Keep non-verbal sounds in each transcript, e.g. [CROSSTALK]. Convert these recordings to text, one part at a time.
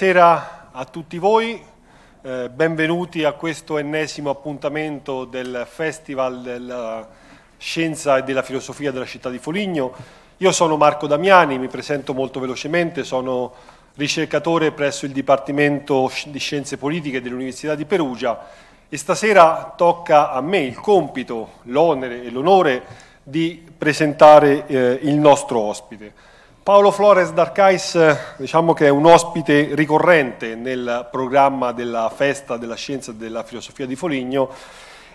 Buonasera a tutti voi, eh, benvenuti a questo ennesimo appuntamento del Festival della Scienza e della Filosofia della città di Foligno. Io sono Marco Damiani, mi presento molto velocemente, sono ricercatore presso il Dipartimento di Scienze Politiche dell'Università di Perugia e stasera tocca a me il compito, l'onere e l'onore di presentare eh, il nostro ospite. Paolo Flores d'Arcais eh, diciamo che è un ospite ricorrente nel programma della Festa della Scienza e della Filosofia di Foligno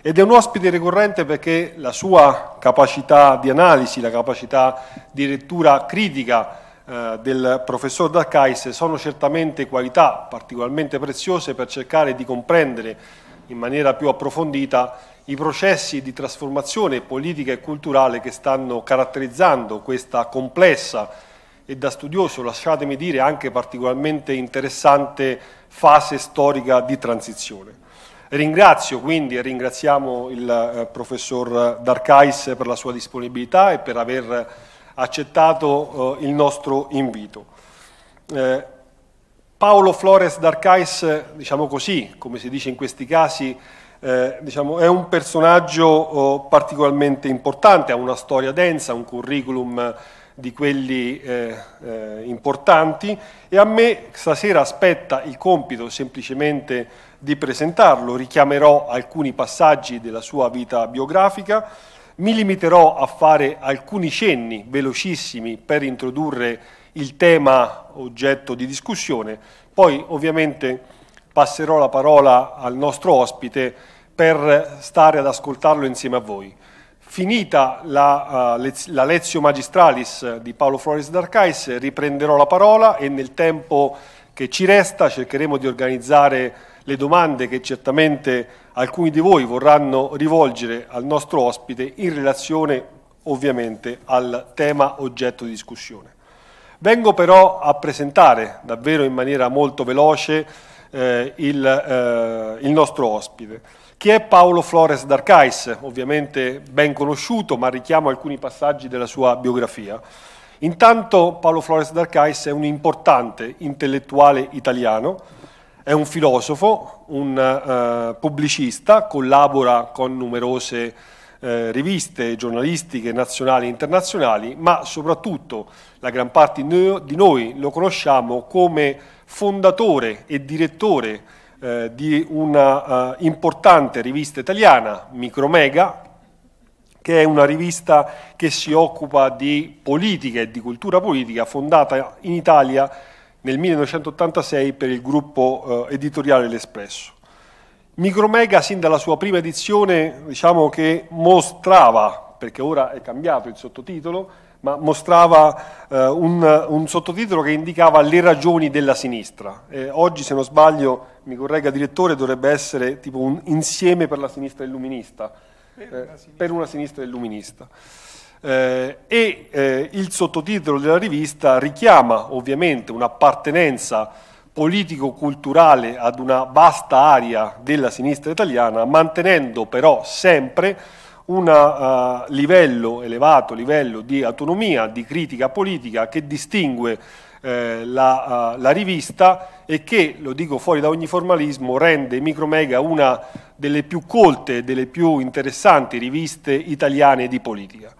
ed è un ospite ricorrente perché la sua capacità di analisi, la capacità di lettura critica eh, del professor d'Arcais sono certamente qualità particolarmente preziose per cercare di comprendere in maniera più approfondita i processi di trasformazione politica e culturale che stanno caratterizzando questa complessa e da studioso, lasciatemi dire, anche particolarmente interessante fase storica di transizione. Ringrazio quindi e ringraziamo il eh, professor Darcais per la sua disponibilità e per aver accettato eh, il nostro invito. Eh, Paolo Flores Darcais, diciamo così, come si dice in questi casi, eh, diciamo, è un personaggio oh, particolarmente importante, ha una storia densa, un curriculum di quelli eh, eh, importanti e a me stasera aspetta il compito semplicemente di presentarlo, richiamerò alcuni passaggi della sua vita biografica, mi limiterò a fare alcuni cenni velocissimi per introdurre il tema oggetto di discussione, poi ovviamente passerò la parola al nostro ospite per stare ad ascoltarlo insieme a voi. Finita la, uh, la Lezio Magistralis di Paolo Flores d'Arcais, riprenderò la parola e nel tempo che ci resta cercheremo di organizzare le domande che certamente alcuni di voi vorranno rivolgere al nostro ospite in relazione ovviamente al tema oggetto di discussione. Vengo però a presentare davvero in maniera molto veloce eh, il, eh, il nostro ospite. Chi è Paolo Flores d'Arcais? Ovviamente ben conosciuto, ma richiamo alcuni passaggi della sua biografia. Intanto Paolo Flores d'Arcais è un importante intellettuale italiano, è un filosofo, un eh, pubblicista, collabora con numerose eh, riviste giornalistiche nazionali e internazionali, ma soprattutto la gran parte di noi lo conosciamo come fondatore e direttore eh, di una eh, importante rivista italiana, Micromega, che è una rivista che si occupa di politica e di cultura politica, fondata in Italia nel 1986 per il gruppo eh, editoriale L'Espresso. Micromega, sin dalla sua prima edizione, diciamo che mostrava, perché ora è cambiato il sottotitolo, ma mostrava eh, un, un, sottotitolo che indicava le ragioni della sinistra. Eh, oggi, se non sbaglio, mi corregga direttore, dovrebbe essere tipo un insieme per la sinistra illuminista, per eh, una sinistra, per una sinistra illuminista. Eh, e eh, il sottotitolo della rivista richiama ovviamente un'appartenenza politico-culturale ad una vasta area della sinistra italiana, mantenendo però sempre un uh, livello, elevato livello di autonomia, di critica politica che distingue eh, la, uh, la, rivista e che, lo dico fuori da ogni formalismo, rende Micromega una delle più colte, e delle più interessanti riviste italiane di politica.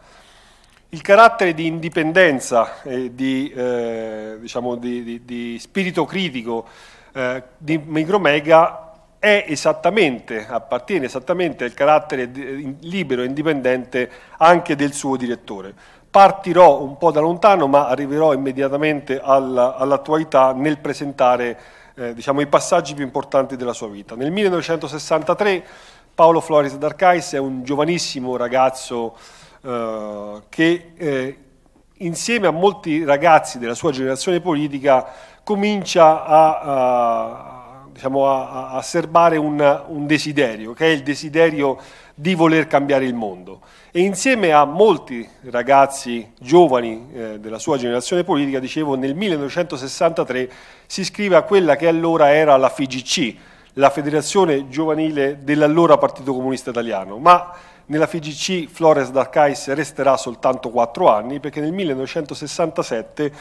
Il carattere di indipendenza e di, eh, diciamo di, di, di spirito critico eh, di Micromega è esattamente, appartiene esattamente al carattere libero e indipendente anche del suo direttore. Partirò un po' da lontano, ma arriverò immediatamente all'attualità nel presentare eh, diciamo, i passaggi più importanti della sua vita. Nel 1963 Paolo Floris d'Arcais è un giovanissimo ragazzo eh, che eh, insieme a molti ragazzi della sua generazione politica comincia a, a diciamo, a, a serbare un, un desiderio, che è il desiderio di voler cambiare il mondo. E insieme a molti ragazzi giovani eh, della sua generazione politica, dicevo, nel 1963 si iscrive a quella che allora era la FIGC, la Federazione Giovanile dell'allora Partito Comunista Italiano, ma nella FIGC Flores Darcais resterà soltanto quattro anni perché nel 1967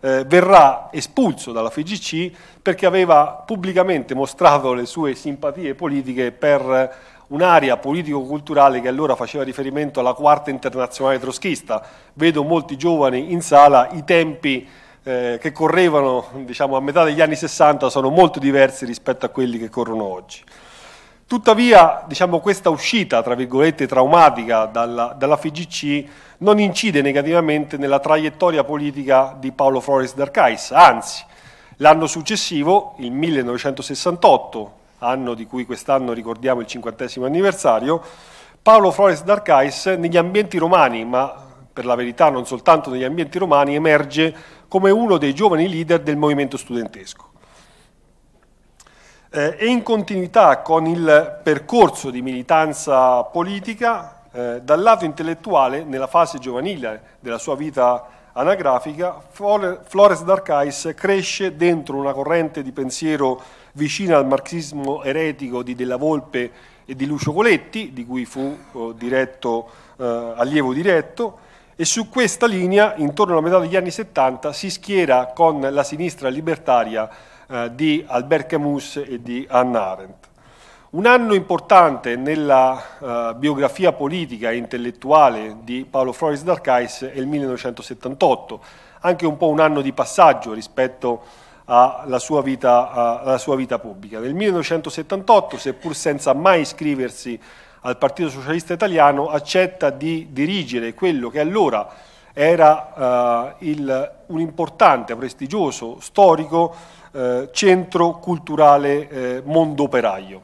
eh, verrà espulso dalla FGC perché aveva pubblicamente mostrato le sue simpatie politiche per un'area politico-culturale che allora faceva riferimento alla quarta internazionale troschista. Vedo molti giovani in sala, i tempi eh, che correvano diciamo, a metà degli anni 60 sono molto diversi rispetto a quelli che corrono oggi. Tuttavia, diciamo, questa uscita, tra virgolette, traumatica dalla, dalla, FGC non incide negativamente nella traiettoria politica di Paolo Flores d'Arcais, anzi, l'anno successivo, il 1968, anno di cui quest'anno ricordiamo il cinquantesimo anniversario, Paolo Flores d'Arcais negli ambienti romani, ma per la verità non soltanto negli ambienti romani, emerge come uno dei giovani leader del movimento studentesco eh, e in continuità con il percorso di militanza politica eh, dal lato intellettuale nella fase giovanile della sua vita anagrafica, Flores d'Arcais cresce dentro una corrente di pensiero vicina al marxismo eretico di Della Volpe e di Lucio Coletti, di cui fu oh, diretto, eh, allievo diretto, e su questa linea, intorno alla metà degli anni 70, si schiera con la sinistra libertaria eh, di Albert Camus e di Anna Arendt. Un anno importante nella eh, biografia politica e intellettuale di Paolo Floris d'Arcais è il 1978, anche un po' un anno di passaggio rispetto alla sua vita, alla sua vita pubblica. Nel 1978, seppur senza mai iscriversi al Partito Socialista Italiano, accetta di dirigere quello che allora era eh, il, un importante, prestigioso, storico eh, centro Culturale eh, Operaio.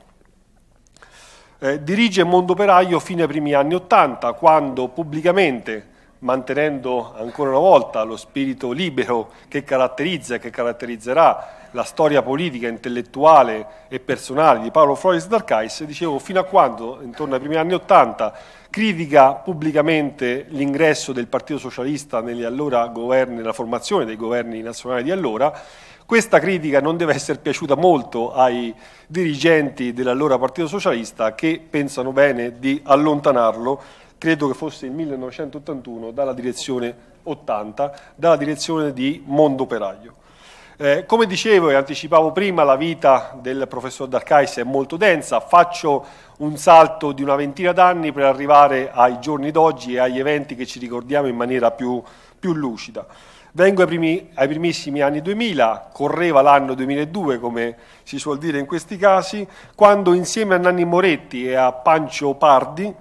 Eh, dirige Operaio fino ai primi anni Ottanta, quando pubblicamente, mantenendo ancora una volta lo spirito libero che caratterizza e che caratterizzerà la storia politica, intellettuale e personale di Paolo Floris d'Arcais, dicevo fino a quando, intorno ai primi anni Ottanta, critica pubblicamente l'ingresso del Partito Socialista negli allora governi, nella formazione dei governi nazionali di allora questa critica non deve essere piaciuta molto ai dirigenti dell'allora Partito Socialista che pensano bene di allontanarlo, credo che fosse il 1981, dalla direzione 80, dalla direzione di Mondo Operaio. Eh, come dicevo e anticipavo prima, la vita del professor Darkais è molto densa, faccio un salto di una ventina d'anni per arrivare ai giorni d'oggi e agli eventi che ci ricordiamo in maniera più, più lucida. Vengo ai, primi, ai, primissimi anni 2000, correva l'anno 2002 come si suol dire in questi casi, quando insieme a Nanni Moretti e a Pancio Pardi,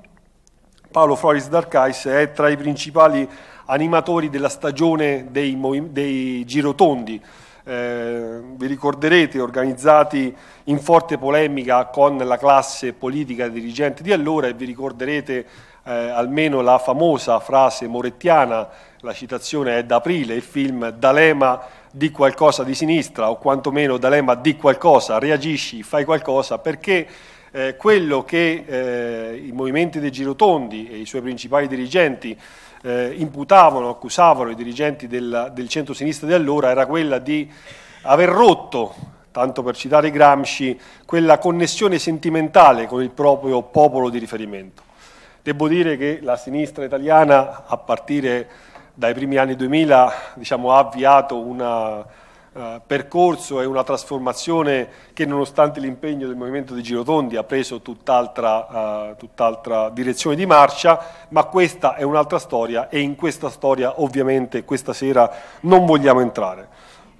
Paolo Floris d'Arcais è tra i principali animatori della stagione dei, dei girotondi. Eh, vi ricorderete, organizzati in forte polemica con la classe politica dirigente di allora e vi ricorderete eh, almeno la famosa frase morettiana la citazione è d'aprile, il film D'Alema di qualcosa di sinistra o quantomeno D'Alema di qualcosa, reagisci, fai qualcosa, perché eh, quello che eh, i movimenti dei girotondi e i suoi principali dirigenti eh, imputavano, accusavano i dirigenti del, del centro-sinistra di allora era quella di aver rotto tanto per citare Gramsci, quella connessione sentimentale con il proprio popolo di riferimento. Devo dire che la sinistra italiana, a partire dai primi anni 2000 diciamo, ha avviato un uh, eh, percorso e una trasformazione che nonostante l'impegno del movimento dei Girotondi ha preso tutt'altra, uh, tutt'altra direzione di marcia, ma questa è un'altra storia e in questa storia ovviamente questa sera non vogliamo entrare.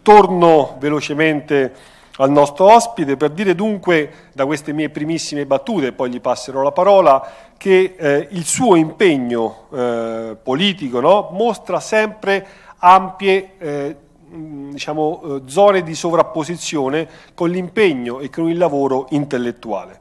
Torno velocemente al nostro ospite per dire dunque, da queste mie primissime battute, poi gli passerò la parola, che eh, il suo impegno eh, politico no, mostra sempre ampie eh, diciamo, eh, zone di sovrapposizione con l'impegno e con il lavoro intellettuale.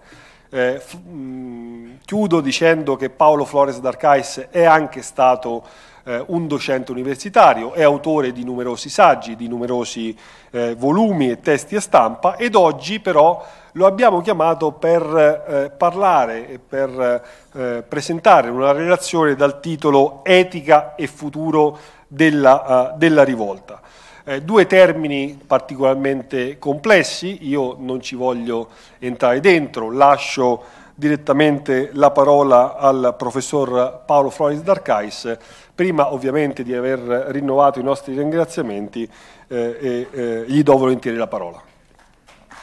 Eh, f- mh, chiudo dicendo che Paolo Flores d'Arcais è anche stato eh, un docente universitario, è autore di numerosi saggi, di numerosi eh, volumi e testi a stampa ed oggi però lo abbiamo chiamato per eh, parlare e per eh, presentare una relazione dal titolo Etica e futuro della, uh, della rivolta. Eh, due termini particolarmente complessi, io non ci voglio entrare dentro, lascio direttamente la parola al professor Paolo Floris d'Arcais, prima ovviamente di aver rinnovato i nostri ringraziamenti eh, e eh, gli do volentieri la parola.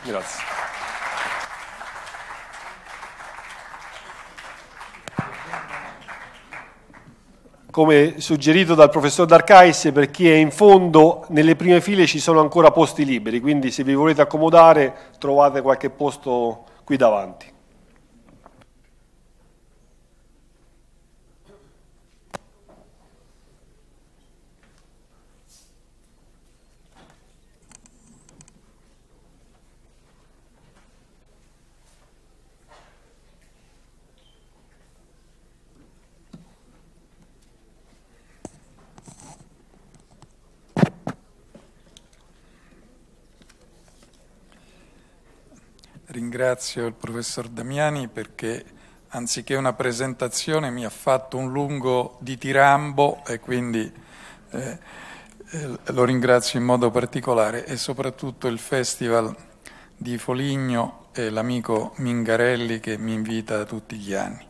Grazie. Come suggerito dal professor D'Arcais, per chi è in fondo, nelle prime file ci sono ancora posti liberi, quindi se vi volete accomodare trovate qualche posto qui davanti. ringrazio il professor Damiani perché anziché una presentazione mi ha fatto un lungo ditirambo e quindi eh, eh, lo ringrazio in modo particolare e soprattutto il Festival di Foligno e l'amico Mingarelli che mi invita tutti gli anni.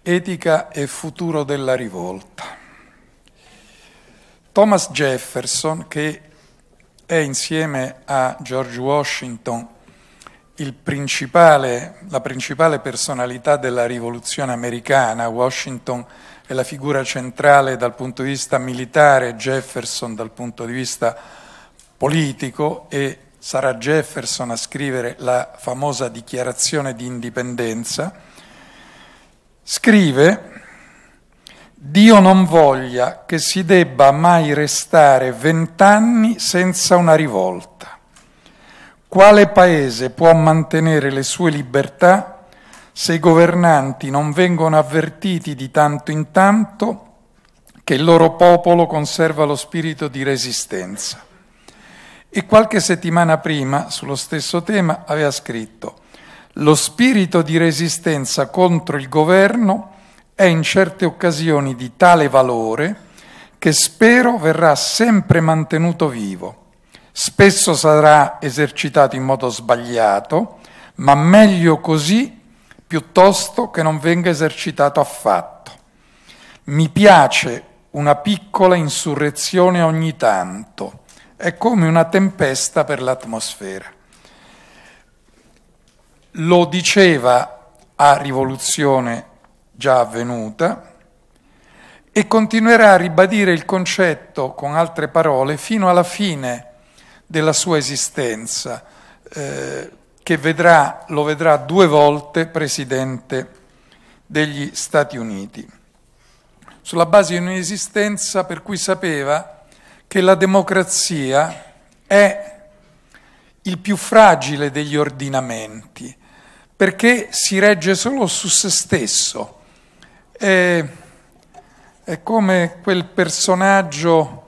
Etica e futuro della rivolta. Thomas Jefferson, che è insieme a George Washington principale, la principale personalità della rivoluzione americana, Washington è la figura centrale dal punto di vista militare, Jefferson dal punto di vista politico e sarà Jefferson a scrivere la famosa dichiarazione di indipendenza, scrive Dio non voglia che si debba mai restare vent'anni senza una rivolta. Quale paese può mantenere le sue libertà se i governanti non vengono avvertiti di tanto in tanto che il loro popolo conserva lo spirito di resistenza? E qualche settimana prima, sullo stesso tema, aveva scritto lo spirito di resistenza contro il governo è in certe occasioni di tale valore che spero verrà sempre mantenuto vivo spesso sarà esercitato in modo sbagliato, ma meglio così piuttosto che non venga esercitato affatto. Mi piace una piccola insurrezione ogni tanto, è come una tempesta per l'atmosfera. Lo diceva a rivoluzione già avvenuta e continuerà a ribadire il concetto con altre parole fino alla fine della sua esistenza, eh, che vedrà, lo vedrà due volte presidente degli Stati Uniti, sulla base di un'esistenza per cui sapeva che la democrazia è il più fragile degli ordinamenti, perché si regge solo su se stesso. È, è come quel personaggio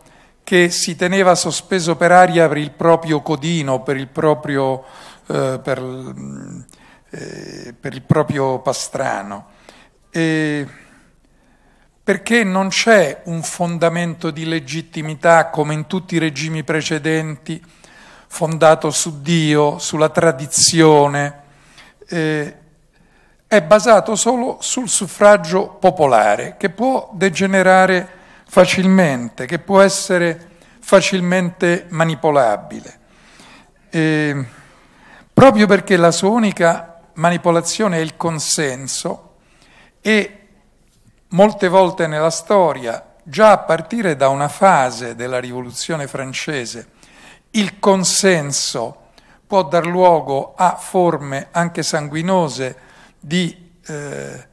che si teneva sospeso per aria per il proprio codino, per il proprio, eh, per, mm, eh, per il proprio pastrano. E perché non c'è un fondamento di legittimità come in tutti i regimi precedenti, fondato su Dio, sulla tradizione, eh, è basato solo sul suffragio popolare che può degenerare facilmente, che può essere facilmente manipolabile. E, proprio perché la sua unica manipolazione è il consenso e molte volte nella storia, già a partire da una fase della rivoluzione francese, il consenso può dar luogo a forme anche sanguinose di eh,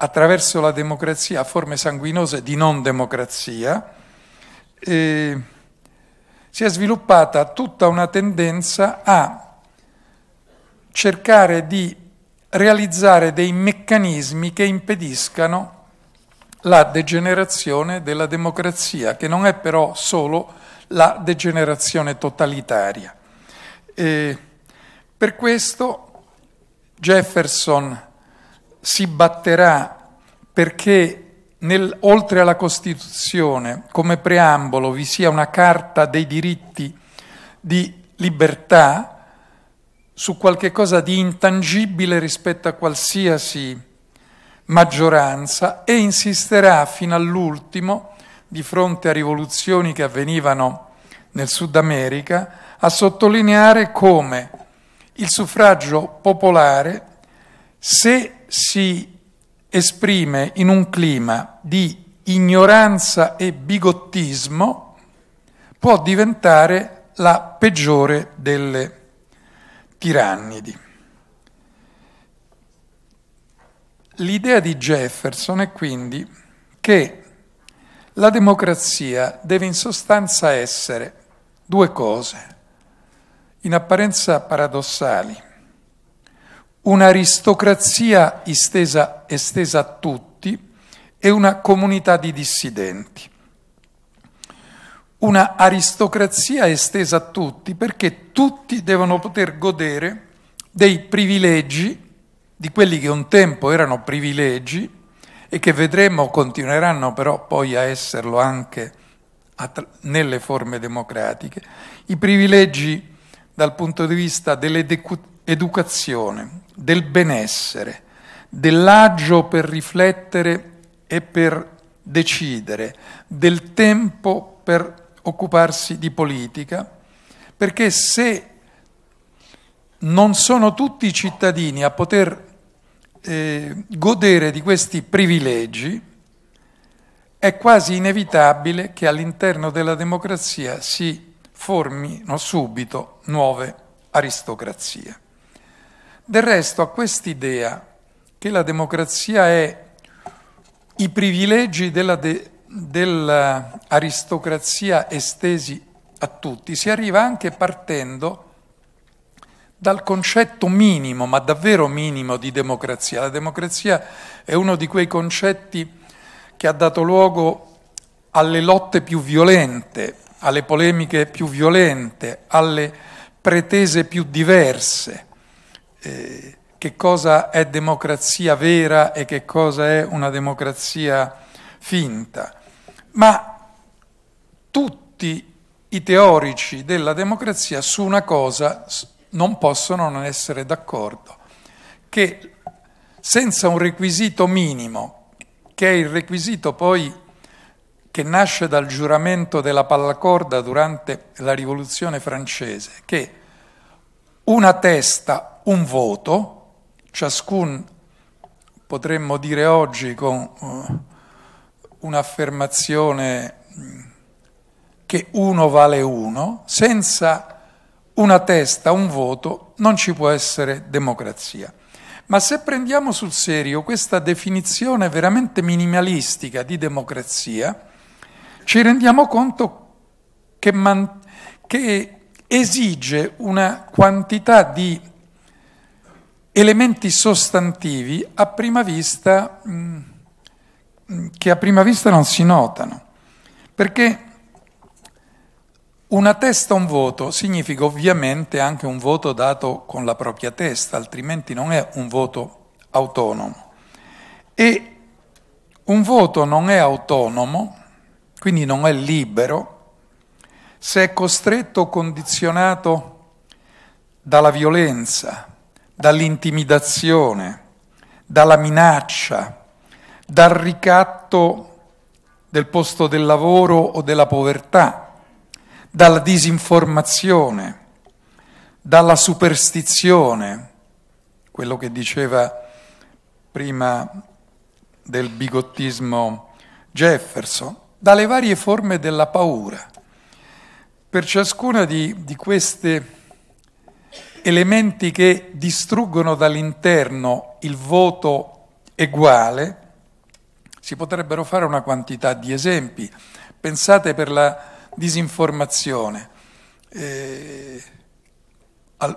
attraverso la democrazia a forme sanguinose di non democrazia, eh, si è sviluppata tutta una tendenza a cercare di realizzare dei meccanismi che impediscano la degenerazione della democrazia, che non è però solo la degenerazione totalitaria. E per questo Jefferson si batterà perché nel, oltre alla Costituzione, come preambolo, vi sia una carta dei diritti di libertà su qualche cosa di intangibile rispetto a qualsiasi maggioranza e insisterà fino all'ultimo, di fronte a rivoluzioni che avvenivano nel Sud America, a sottolineare come il suffragio popolare, se si esprime in un clima di ignoranza e bigottismo può diventare la peggiore delle tirannidi. L'idea di Jefferson è quindi che la democrazia deve in sostanza essere due cose, in apparenza paradossali un'aristocrazia estesa a tutti e una comunità di dissidenti. Una aristocrazia estesa a tutti perché tutti devono poter godere dei privilegi, di quelli che un tempo erano privilegi e che vedremo continueranno però poi a esserlo anche nelle forme democratiche, i privilegi dal punto di vista dell'educazione, del benessere, dell'agio per riflettere e per decidere, del tempo per occuparsi di politica, perché se non sono tutti i cittadini a poter eh, godere di questi privilegi, è quasi inevitabile che all'interno della democrazia si formino subito nuove aristocrazie. Del resto a quest'idea che la democrazia è i privilegi dell'aristocrazia estesi a tutti, si arriva anche partendo dal concetto minimo, ma davvero minimo, di democrazia. La democrazia è uno di quei concetti che ha dato luogo alle lotte più violente, alle polemiche più violente, alle pretese più diverse eh, che cosa è democrazia vera e che cosa è una democrazia finta, ma tutti i teorici della democrazia su una cosa non possono non essere d'accordo, che senza un requisito minimo, che è il requisito poi che nasce dal giuramento della pallacorda durante la rivoluzione francese, che una testa un voto, ciascun potremmo dire oggi con eh, un'affermazione mm, che uno vale uno, senza una testa, un voto, non ci può essere democrazia. Ma se prendiamo sul serio questa definizione veramente minimalistica di democrazia, ci rendiamo conto che, man- che esige una quantità di elementi sostantivi a prima vista, mm, mm, che a prima vista non si notano, perché una testa un voto significa ovviamente anche un voto dato con la propria testa, altrimenti non è un voto autonomo. E un voto non è autonomo, quindi non è libero, se è costretto o condizionato dalla violenza, dall'intimidazione, dalla minaccia, dal ricatto del posto del lavoro o della povertà, dalla disinformazione, dalla superstizione, quello che diceva prima del bigottismo Jefferson, dalle varie forme della paura. Per ciascuna di, di queste elementi che distruggono dall'interno il voto uguale, si potrebbero fare una quantità di esempi. Pensate per la disinformazione. Eh,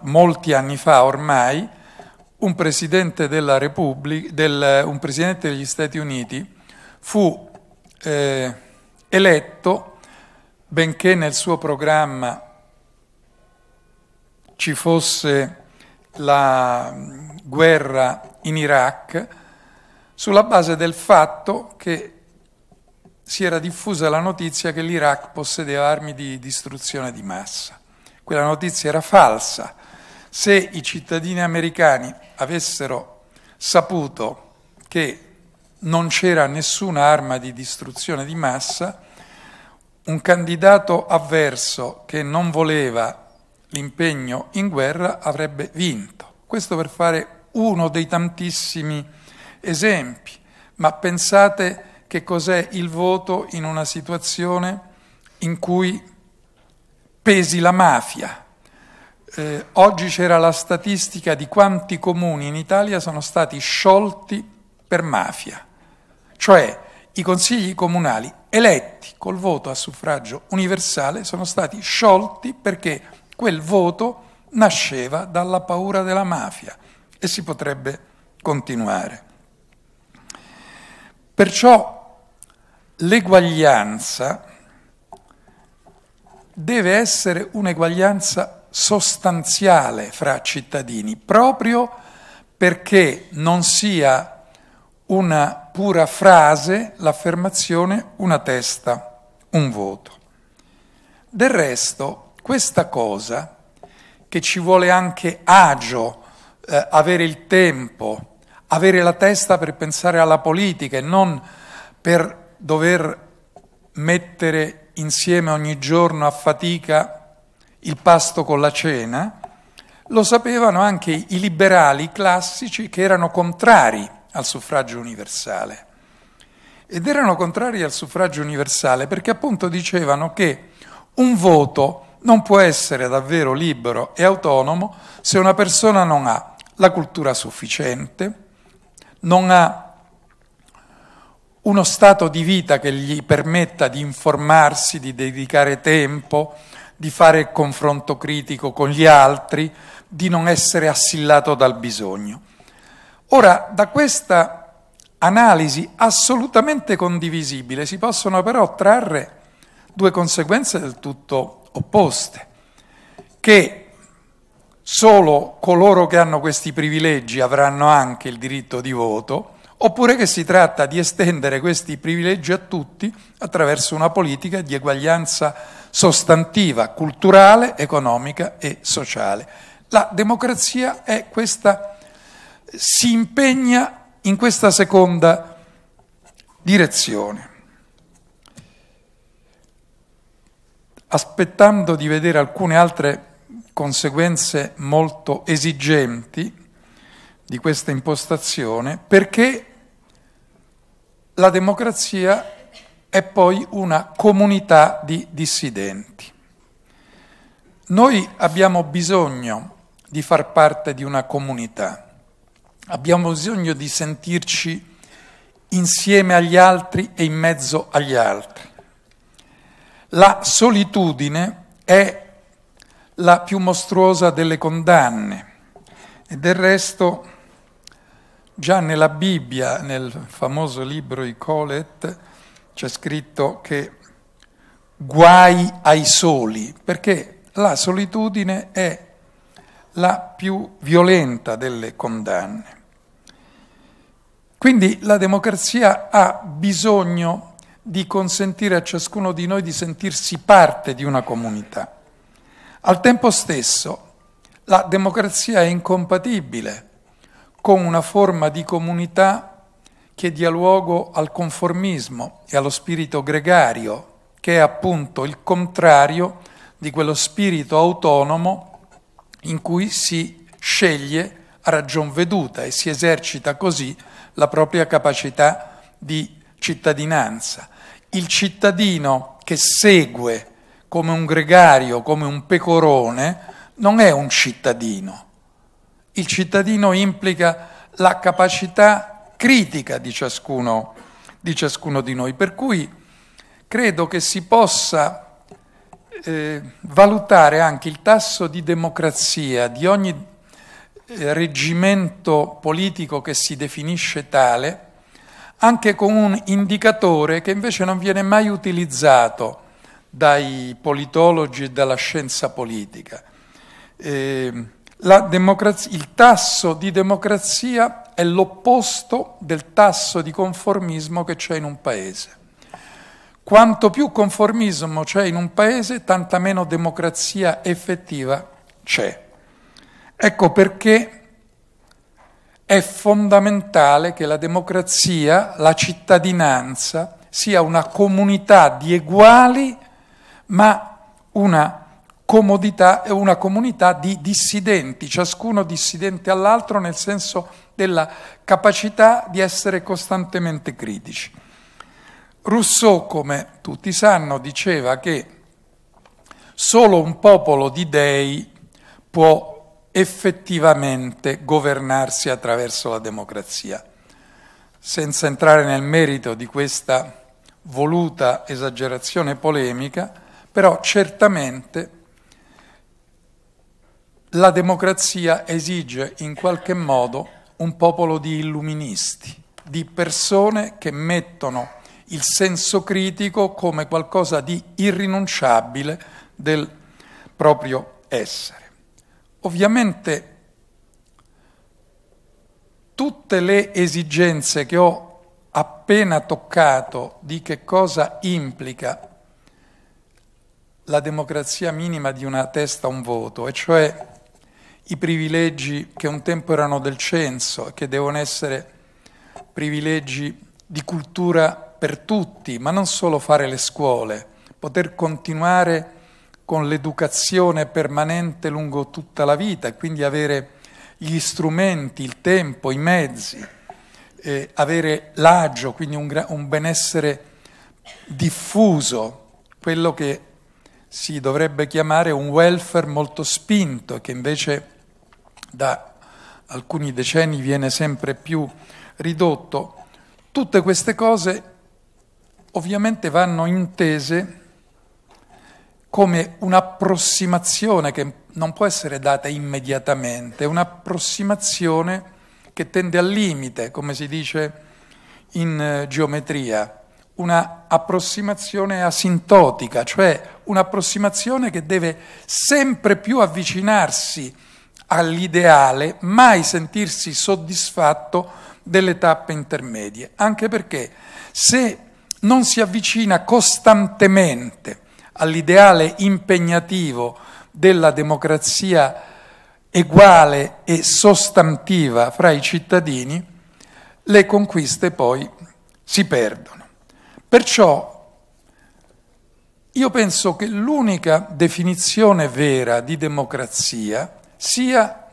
molti anni fa ormai un presidente, del, un presidente degli Stati Uniti fu eh, eletto, benché nel suo programma ci fosse la mm, guerra in Iraq sulla base del fatto che si era diffusa la notizia che l'Iraq possedeva armi di distruzione di massa. Quella notizia era falsa. Se i cittadini americani avessero saputo che non c'era nessuna arma di distruzione di massa, un candidato avverso che non voleva l'impegno in guerra avrebbe vinto. Questo per fare uno dei tantissimi esempi, ma pensate che cos'è il voto in una situazione in cui pesi la mafia. Eh, oggi c'era la statistica di quanti comuni in Italia sono stati sciolti per mafia, cioè i consigli comunali eletti col voto a suffragio universale sono stati sciolti perché Quel voto nasceva dalla paura della mafia e si potrebbe continuare. Perciò l'eguaglianza deve essere un'eguaglianza sostanziale fra cittadini, proprio perché non sia una pura frase, l'affermazione, una testa, un voto. Del resto, questa cosa che ci vuole anche agio, eh, avere il tempo, avere la testa per pensare alla politica e non per dover mettere insieme ogni giorno a fatica il pasto con la cena, lo sapevano anche i liberali classici che erano contrari al suffragio universale. Ed erano contrari al suffragio universale perché appunto dicevano che un voto non può essere davvero libero e autonomo se una persona non ha la cultura sufficiente, non ha uno stato di vita che gli permetta di informarsi, di dedicare tempo, di fare confronto critico con gli altri, di non essere assillato dal bisogno. Ora, da questa analisi assolutamente condivisibile si possono però trarre due conseguenze del tutto opposte, che solo coloro che hanno questi privilegi avranno anche il diritto di voto, oppure che si tratta di estendere questi privilegi a tutti attraverso una politica di eguaglianza sostantiva, culturale, economica e sociale. La democrazia questa, si impegna in questa seconda direzione. aspettando di vedere alcune altre conseguenze molto esigenti di questa impostazione, perché la democrazia è poi una comunità di dissidenti. Noi abbiamo bisogno di far parte di una comunità, abbiamo bisogno di sentirci insieme agli altri e in mezzo agli altri. La solitudine è la più mostruosa delle condanne e del resto già nella Bibbia, nel famoso libro I Colet, c'è scritto che guai ai soli, perché la solitudine è la più violenta delle condanne. Quindi la democrazia ha bisogno di consentire a ciascuno di noi di sentirsi parte di una comunità. Al tempo stesso, la democrazia è incompatibile con una forma di comunità che dia luogo al conformismo e allo spirito gregario, che è appunto il contrario di quello spirito autonomo in cui si sceglie a ragion veduta e si esercita così la propria capacità di cittadinanza il cittadino che segue come un gregario, come un pecorone, non è un cittadino. Il cittadino implica la capacità critica di ciascuno di, ciascuno di noi, per cui credo che si possa eh, valutare anche il tasso di democrazia di ogni eh, reggimento politico che si definisce tale anche con un indicatore che invece non viene mai utilizzato dai politologi e dalla scienza politica. Eh, il tasso di democrazia è l'opposto del tasso di conformismo che c'è in un paese. Quanto più conformismo c'è in un paese, tanta meno democrazia effettiva c'è. Ecco perché è fondamentale che la democrazia, la cittadinanza, sia una comunità di uguali, ma una, comodità, e una comunità di dissidenti, ciascuno dissidente all'altro nel senso della capacità di essere costantemente critici. Rousseau, come tutti sanno, diceva che solo un popolo di dei può effettivamente governarsi attraverso la democrazia. Senza entrare nel merito di questa voluta esagerazione polemica, però certamente la democrazia esige in qualche modo un popolo di illuministi, di persone che mettono il senso critico come qualcosa di irrinunciabile del proprio essere. Ovviamente tutte le esigenze che ho appena toccato di che cosa implica la democrazia minima di una testa un voto, e cioè i privilegi che un tempo erano del censo e che devono essere privilegi di cultura per tutti, ma non solo fare le scuole, poter continuare a con l'educazione permanente lungo tutta la vita, e quindi avere gli strumenti, il tempo, i mezzi, eh, avere l'agio, quindi un, un benessere diffuso, quello che si dovrebbe chiamare un welfare molto spinto, e che invece da alcuni decenni viene sempre più ridotto. Tutte queste cose ovviamente vanno intese come un'approssimazione che non può essere data immediatamente, un'approssimazione che tende al limite, come si dice in eh, geometria, una approssimazione asintotica, cioè un'approssimazione che deve sempre più avvicinarsi all'ideale, mai sentirsi soddisfatto delle tappe intermedie, anche perché se non si avvicina costantemente all'ideale impegnativo della democrazia uguale e sostantiva fra i cittadini, le conquiste poi si perdono. Perciò io penso che l'unica definizione vera di democrazia sia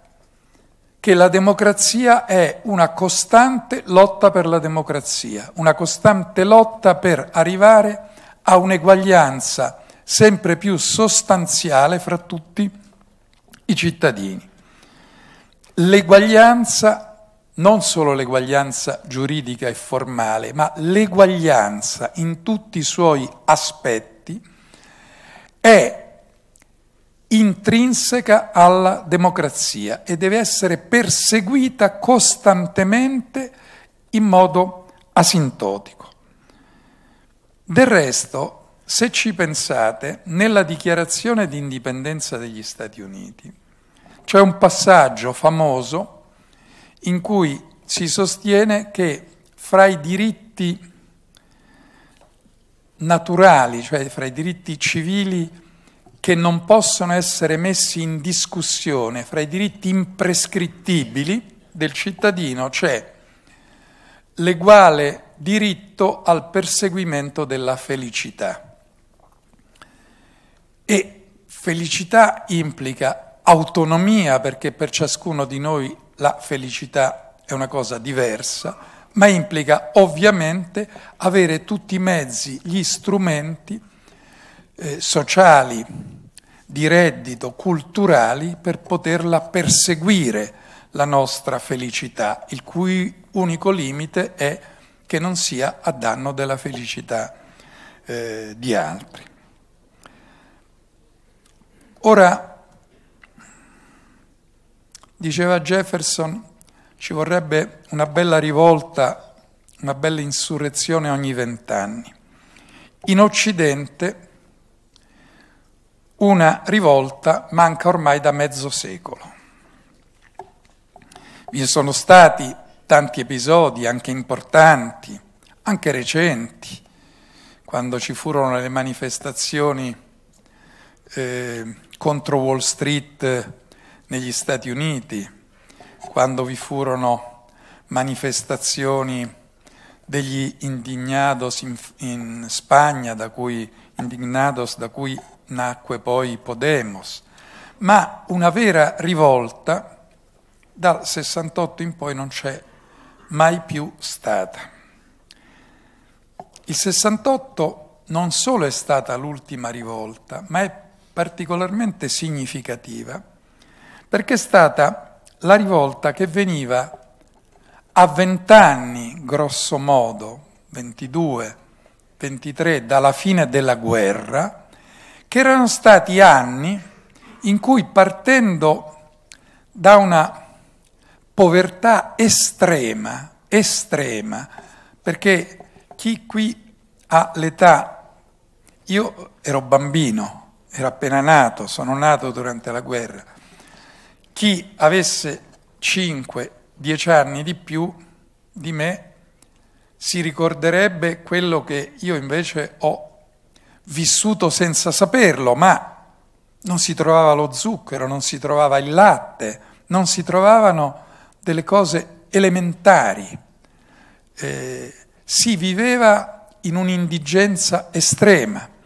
che la democrazia è una costante lotta per la democrazia, una costante lotta per arrivare a un'eguaglianza sempre più sostanziale fra tutti i cittadini. L'eguaglianza, non solo l'eguaglianza giuridica e formale, ma l'eguaglianza in tutti i suoi aspetti è intrinseca alla democrazia e deve essere perseguita costantemente in modo asintotico. Del resto, se ci pensate, nella dichiarazione di indipendenza degli Stati Uniti c'è un passaggio famoso in cui si sostiene che fra i diritti naturali, cioè fra i diritti civili che non possono essere messi in discussione, fra i diritti imprescrittibili del cittadino c'è l'eguale diritto al perseguimento della felicità. E felicità implica autonomia, perché per ciascuno di noi la felicità è una cosa diversa, ma implica ovviamente avere tutti i mezzi, gli strumenti eh, sociali, di reddito, culturali, per poterla perseguire la nostra felicità, il cui unico limite è che non sia a danno della felicità eh, di altri. Ora, diceva Jefferson, ci vorrebbe una bella rivolta, una bella insurrezione ogni vent'anni. In Occidente una rivolta manca ormai da mezzo secolo. Vi sono stati tanti episodi, anche importanti, anche recenti, quando ci furono le manifestazioni eh, contro Wall Street eh, negli Stati Uniti, quando vi furono manifestazioni degli indignados in, in Spagna, da cui, indignados da cui nacque poi Podemos, ma una vera rivolta dal 68 in poi non c'è mai più stata. Il 68 non solo è stata l'ultima rivolta, ma è particolarmente significativa perché è stata la rivolta che veniva a vent'anni, grosso modo, 22, 23, dalla fine della guerra, che erano stati anni in cui partendo da una povertà estrema, estrema, perché chi qui ha l'età, io ero bambino, era appena nato, sono nato durante la guerra, chi avesse 5-10 anni di più di me si ricorderebbe quello che io invece ho vissuto senza saperlo, ma non si trovava lo zucchero, non si trovava il latte, non si trovavano delle cose elementari. Eh, si viveva in un'indigenza estrema.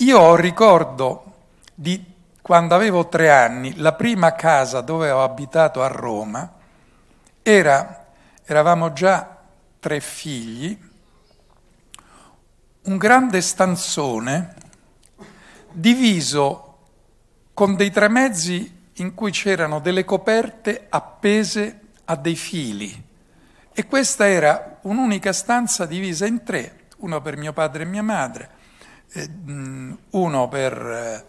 Io ho ricordo di quando avevo tre anni, la prima casa dove ho abitato a Roma era, eravamo già tre figli, un grande stanzone diviso con dei tramezzi in cui c'erano delle coperte appese a dei fili e questa era un'unica stanza divisa in tre, uno per mio padre e mia madre, eh, uno per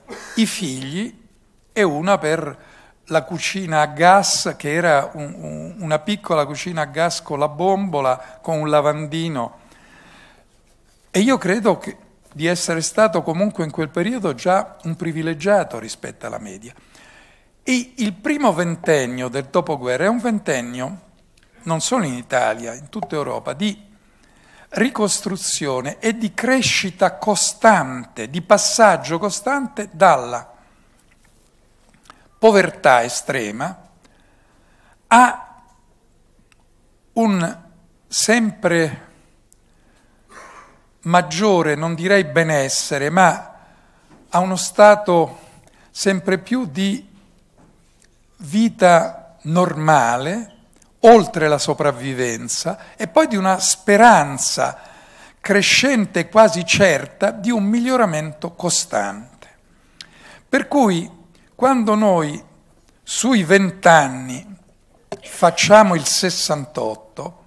eh, i figli e una per la cucina a gas, che era un, un, una piccola cucina a gas con la bombola, con un lavandino. E io credo che, di essere stato comunque in quel periodo già un privilegiato rispetto alla media. E il primo ventennio del dopoguerra è un ventennio, non solo in Italia, in tutta Europa, di ricostruzione e di crescita costante, di passaggio costante dalla povertà estrema a un sempre maggiore, non direi benessere, ma a uno stato sempre più di vita normale, oltre la sopravvivenza e poi di una speranza crescente e quasi certa di un miglioramento costante. Per cui quando noi sui vent'anni facciamo il 68,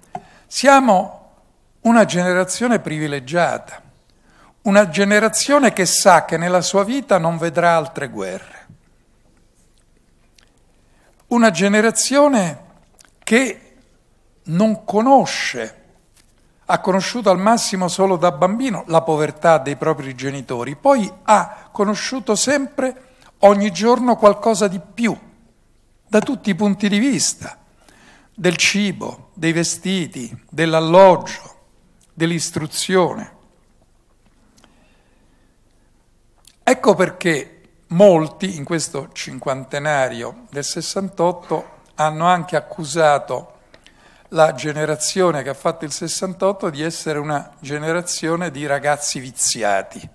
siamo una generazione privilegiata, una generazione che sa che nella sua vita non vedrà altre guerre, una generazione che non conosce, ha conosciuto al massimo solo da bambino la povertà dei propri genitori, poi ha conosciuto sempre, ogni giorno, qualcosa di più, da tutti i punti di vista, del cibo, dei vestiti, dell'alloggio, dell'istruzione. Ecco perché molti in questo cinquantenario del 68 hanno anche accusato la generazione che ha fatto il 68 di essere una generazione di ragazzi viziati,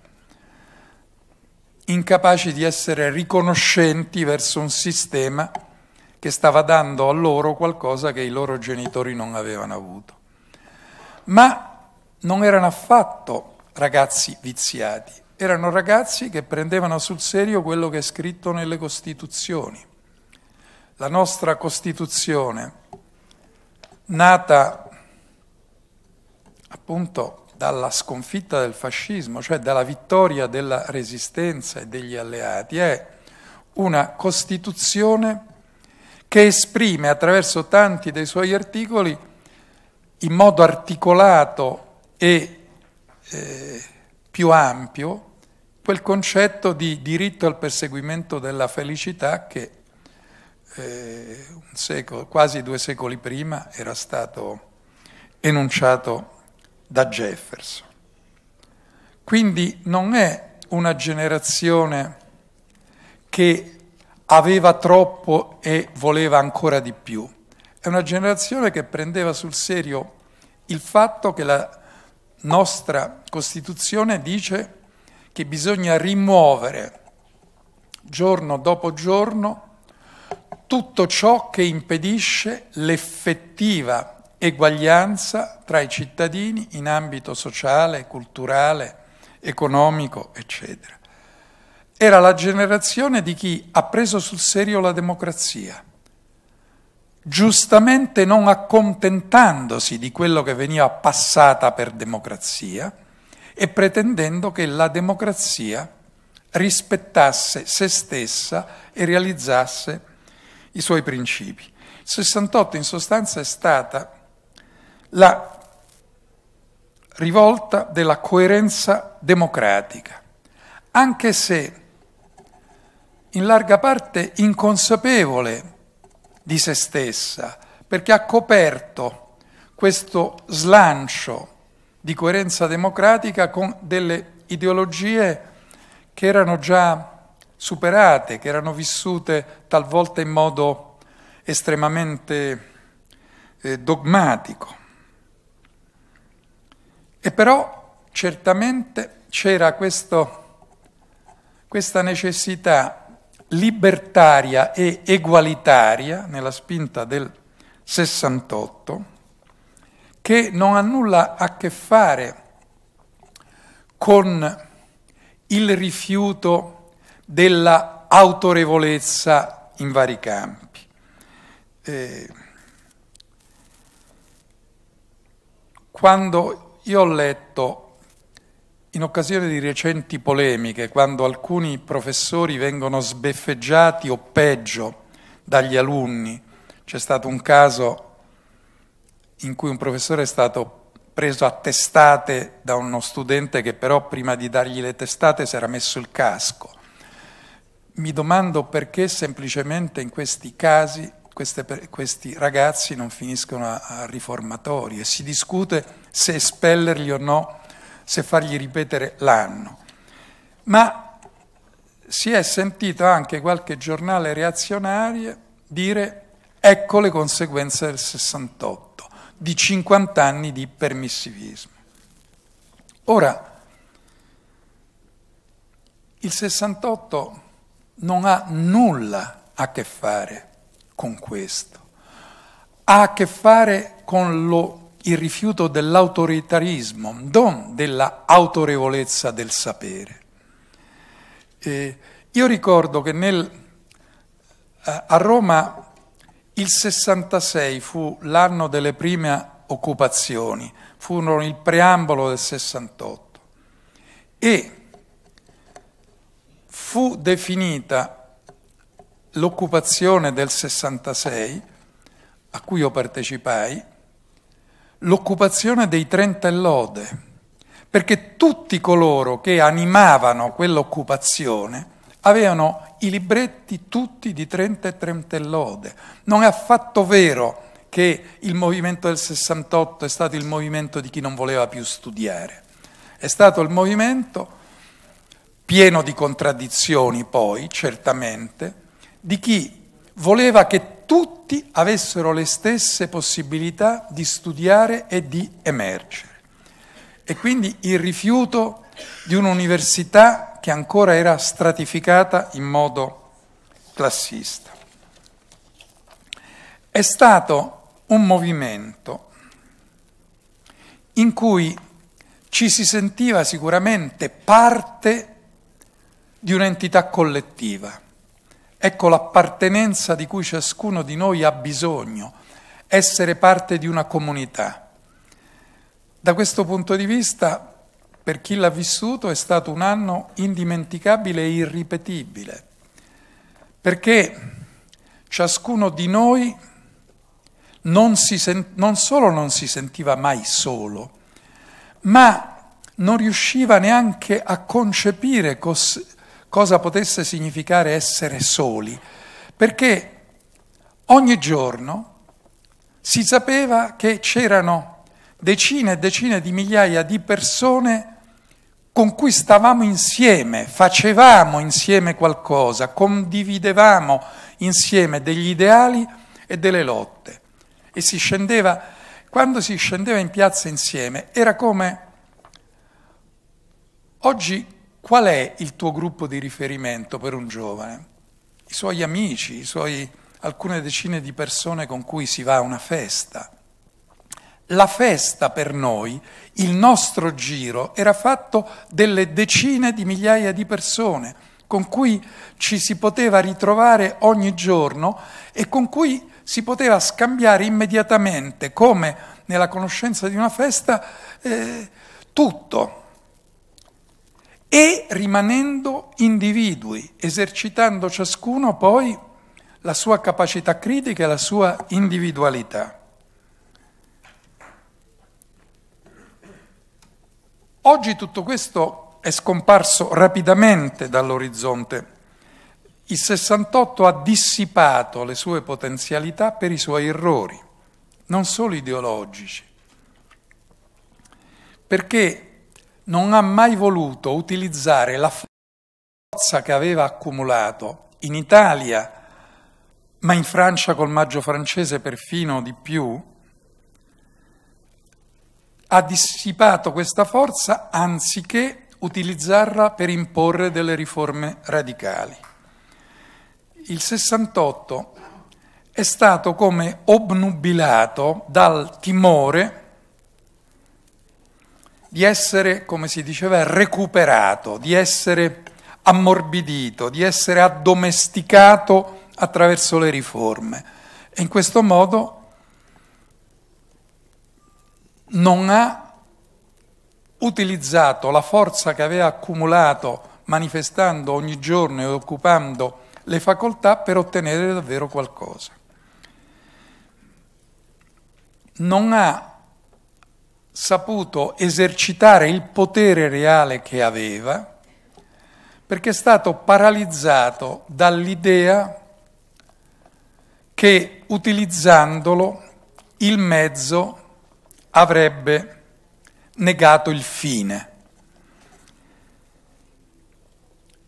incapaci di essere riconoscenti verso un sistema che stava dando a loro qualcosa che i loro genitori non avevano avuto. Ma non erano affatto ragazzi viziati, erano ragazzi che prendevano sul serio quello che è scritto nelle Costituzioni la nostra Costituzione, nata appunto dalla sconfitta del fascismo, cioè dalla vittoria della resistenza e degli alleati, è una Costituzione che esprime attraverso tanti dei suoi articoli in modo articolato e eh, più ampio quel concetto di diritto al perseguimento della felicità che eh, secolo, quasi due secoli prima era stato enunciato da Jefferson. Quindi non è una generazione che aveva troppo e voleva ancora di più, è una generazione che prendeva sul serio il fatto che la nostra Costituzione dice che bisogna rimuovere giorno dopo giorno tutto ciò che impedisce l'effettiva eguaglianza tra i cittadini in ambito sociale, culturale, economico, eccetera. Era la generazione di chi ha preso sul serio la democrazia, giustamente non accontentandosi di quello che veniva passata per democrazia e pretendendo che la democrazia rispettasse se stessa e realizzasse i suoi principi. Il 68 in sostanza è stata la rivolta della coerenza democratica, anche se in larga parte inconsapevole di se stessa, perché ha coperto questo slancio di coerenza democratica con delle ideologie che erano già superate, che erano vissute talvolta in modo estremamente eh, dogmatico. E però certamente c'era questo, questa necessità libertaria e egualitaria nella spinta del 68 che non ha nulla a che fare con il rifiuto della autorevolezza in vari campi. Eh, quando io ho letto, in occasione di recenti polemiche, quando alcuni professori vengono sbeffeggiati o peggio dagli alunni, c'è stato un caso in cui un professore è stato preso a testate da uno studente che però prima di dargli le testate si era messo il casco mi domando perché semplicemente in questi casi queste, questi ragazzi non finiscono a, a riformatori e si discute se espellerli o no, se fargli ripetere l'anno. Ma si è sentito anche qualche giornale reazionario dire ecco le conseguenze del 68, di 50 anni di permissivismo. Ora, il 68 non ha nulla a che fare con questo. Ha a che fare con lo, il rifiuto dell'autoritarismo, non della autorevolezza del sapere. E io ricordo che nel, a Roma il 66 fu l'anno delle prime occupazioni, furono il preambolo del 68 e fu definita l'occupazione del 66, a cui io partecipai, l'occupazione dei Trentellode, perché tutti coloro che animavano quell'occupazione avevano i libretti tutti di Trenta e Trentellode. Non è affatto vero che il movimento del 68 è stato il movimento di chi non voleva più studiare, è stato il movimento pieno di contraddizioni poi, certamente, di chi voleva che tutti avessero le stesse possibilità di studiare e di emergere. E quindi il rifiuto di un'università che ancora era stratificata in modo classista. È stato un movimento in cui ci si sentiva sicuramente parte di un'entità collettiva. Ecco l'appartenenza di cui ciascuno di noi ha bisogno, essere parte di una comunità. Da questo punto di vista, per chi l'ha vissuto, è stato un anno indimenticabile e irripetibile, perché ciascuno di noi non, sent- non solo non si sentiva mai solo, ma non riusciva neanche a concepire cos- cosa potesse significare essere soli, perché ogni giorno si sapeva che c'erano decine e decine di migliaia di persone con cui stavamo insieme, facevamo insieme qualcosa, condividevamo insieme degli ideali e delle lotte. E si scendeva, quando si scendeva in piazza insieme, era come oggi qual è il tuo gruppo di riferimento per un giovane? I suoi amici, i suoi, alcune decine di persone con cui si va a una festa. La festa per noi, il nostro giro, era fatto delle decine di migliaia di persone con cui ci si poteva ritrovare ogni giorno e con cui si poteva scambiare immediatamente, come nella conoscenza di una festa, eh, tutto, e rimanendo individui, esercitando ciascuno poi la sua capacità critica e la sua individualità. Oggi tutto questo è scomparso rapidamente dall'orizzonte. Il 68 ha dissipato le sue potenzialità per i suoi errori, non solo ideologici, perché non ha mai voluto utilizzare la forza che aveva accumulato in Italia, ma in Francia col maggio francese perfino di più, ha dissipato questa forza anziché utilizzarla per imporre delle riforme radicali. Il 68 è stato come obnubilato dal timore di essere, come si diceva, recuperato, di essere ammorbidito, di essere addomesticato attraverso le riforme. E in questo modo non ha utilizzato la forza che aveva accumulato manifestando ogni giorno e occupando le facoltà per ottenere davvero qualcosa. Non ha saputo esercitare il potere reale che aveva perché è stato paralizzato dall'idea che utilizzandolo il mezzo avrebbe negato il fine.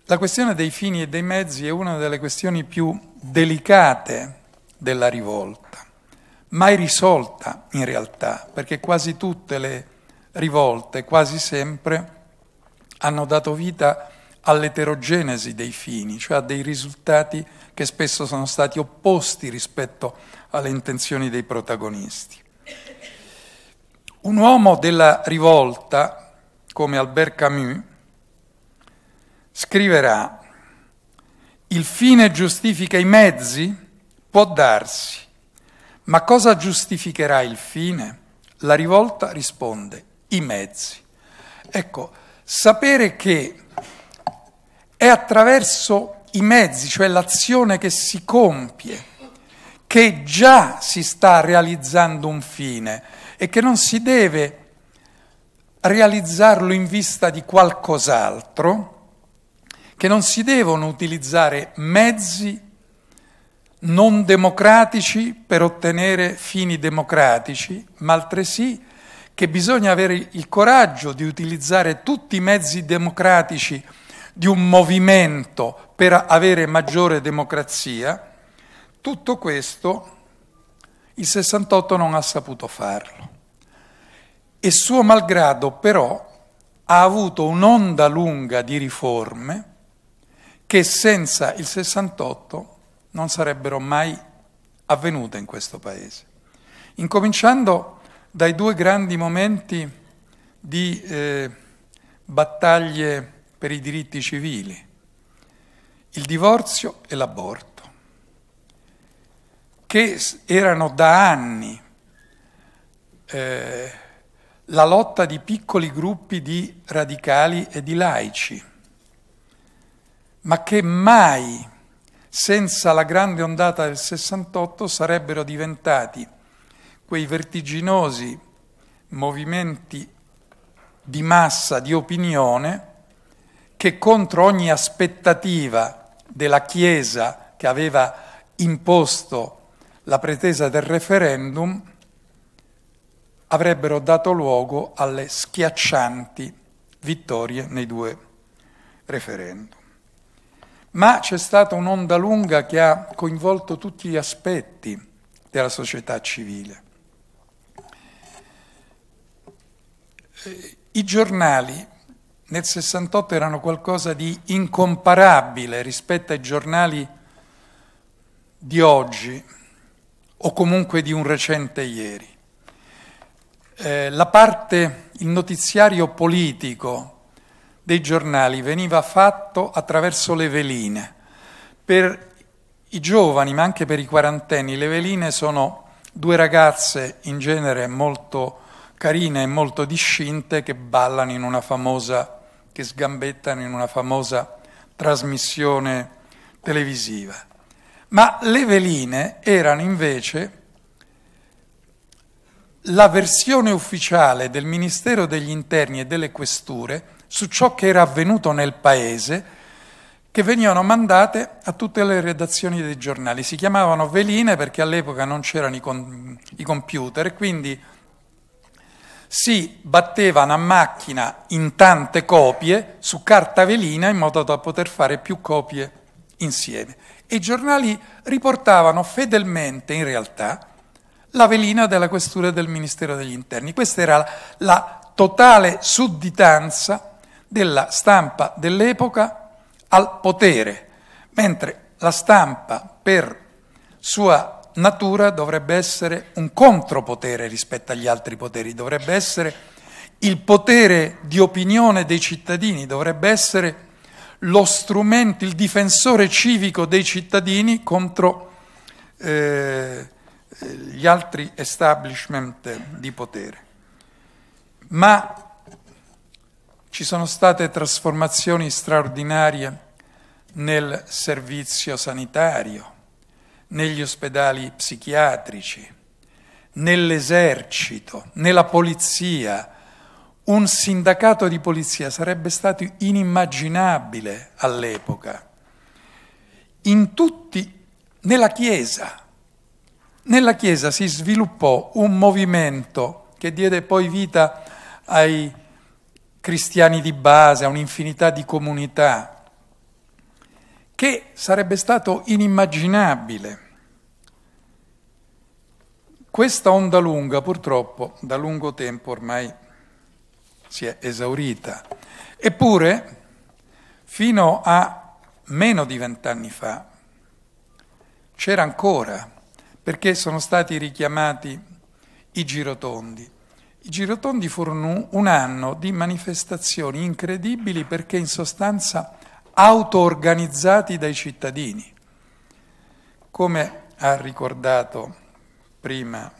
La questione dei fini e dei mezzi è una delle questioni più delicate della rivolta mai risolta in realtà, perché quasi tutte le rivolte, quasi sempre, hanno dato vita all'eterogenesi dei fini, cioè a dei risultati che spesso sono stati opposti rispetto alle intenzioni dei protagonisti. Un uomo della rivolta, come Albert Camus, scriverà, il fine giustifica i mezzi? Può darsi, ma cosa giustificherà il fine? La rivolta risponde i mezzi. Ecco, sapere che è attraverso i mezzi, cioè l'azione che si compie, che già si sta realizzando un fine e che non si deve realizzarlo in vista di qualcos'altro, che non si devono utilizzare mezzi non democratici per ottenere fini democratici, ma altresì che bisogna avere il coraggio di utilizzare tutti i mezzi democratici di un movimento per avere maggiore democrazia, tutto questo il 68 non ha saputo farlo. E suo malgrado però ha avuto un'onda lunga di riforme che senza il 68 non sarebbero mai avvenute in questo paese. Incominciando dai due grandi momenti di eh, battaglie per i diritti civili, il divorzio e l'aborto, che erano da anni eh, la lotta di piccoli gruppi di radicali e di laici, ma che mai senza la grande ondata del 68 sarebbero diventati quei vertiginosi movimenti di massa, di opinione, che contro ogni aspettativa della Chiesa che aveva imposto la pretesa del referendum, avrebbero dato luogo alle schiaccianti vittorie nei due referendum ma c'è stata un'onda lunga che ha coinvolto tutti gli aspetti della società civile. Eh, I giornali nel 68 erano qualcosa di incomparabile rispetto ai giornali di oggi o comunque di un recente ieri. Eh, parte, il notiziario politico dei giornali veniva fatto attraverso le veline. Per i giovani, ma anche per i quarantenni, le veline sono due ragazze in genere molto carine e molto discinte che ballano in una famosa, che sgambettano in una famosa trasmissione televisiva. Ma le veline erano invece la versione ufficiale del Ministero degli Interni e delle Questure su ciò che era avvenuto nel paese che venivano mandate a tutte le redazioni dei giornali. Si chiamavano veline perché all'epoca non c'erano i, con, i computer, quindi si battevano a macchina in tante copie su carta velina in modo da poter fare più copie insieme. E i giornali riportavano fedelmente, in realtà, la velina della questura del Ministero degli Interni. Questa era la totale sudditanza della stampa dell'epoca al potere, mentre la stampa per sua natura dovrebbe essere un contropotere rispetto agli altri poteri, dovrebbe essere il potere di opinione dei cittadini, dovrebbe essere lo strumento, il difensore civico dei cittadini contro eh, gli altri establishment di potere. Ma ci sono state trasformazioni straordinarie nel servizio sanitario, negli ospedali psichiatrici, nell'esercito, nella polizia. Un sindacato di polizia sarebbe stato inimmaginabile all'epoca. In tutti, nella Chiesa, nella Chiesa si sviluppò un movimento che diede poi vita ai cristiani di base, a un'infinità di comunità, che sarebbe stato inimmaginabile. Questa onda lunga purtroppo da lungo tempo ormai si è esaurita, eppure fino a meno di vent'anni fa c'era ancora, perché sono stati richiamati i girotondi i girotondi furono un anno di manifestazioni incredibili perché in sostanza auto-organizzati dai cittadini. Come ha ricordato prima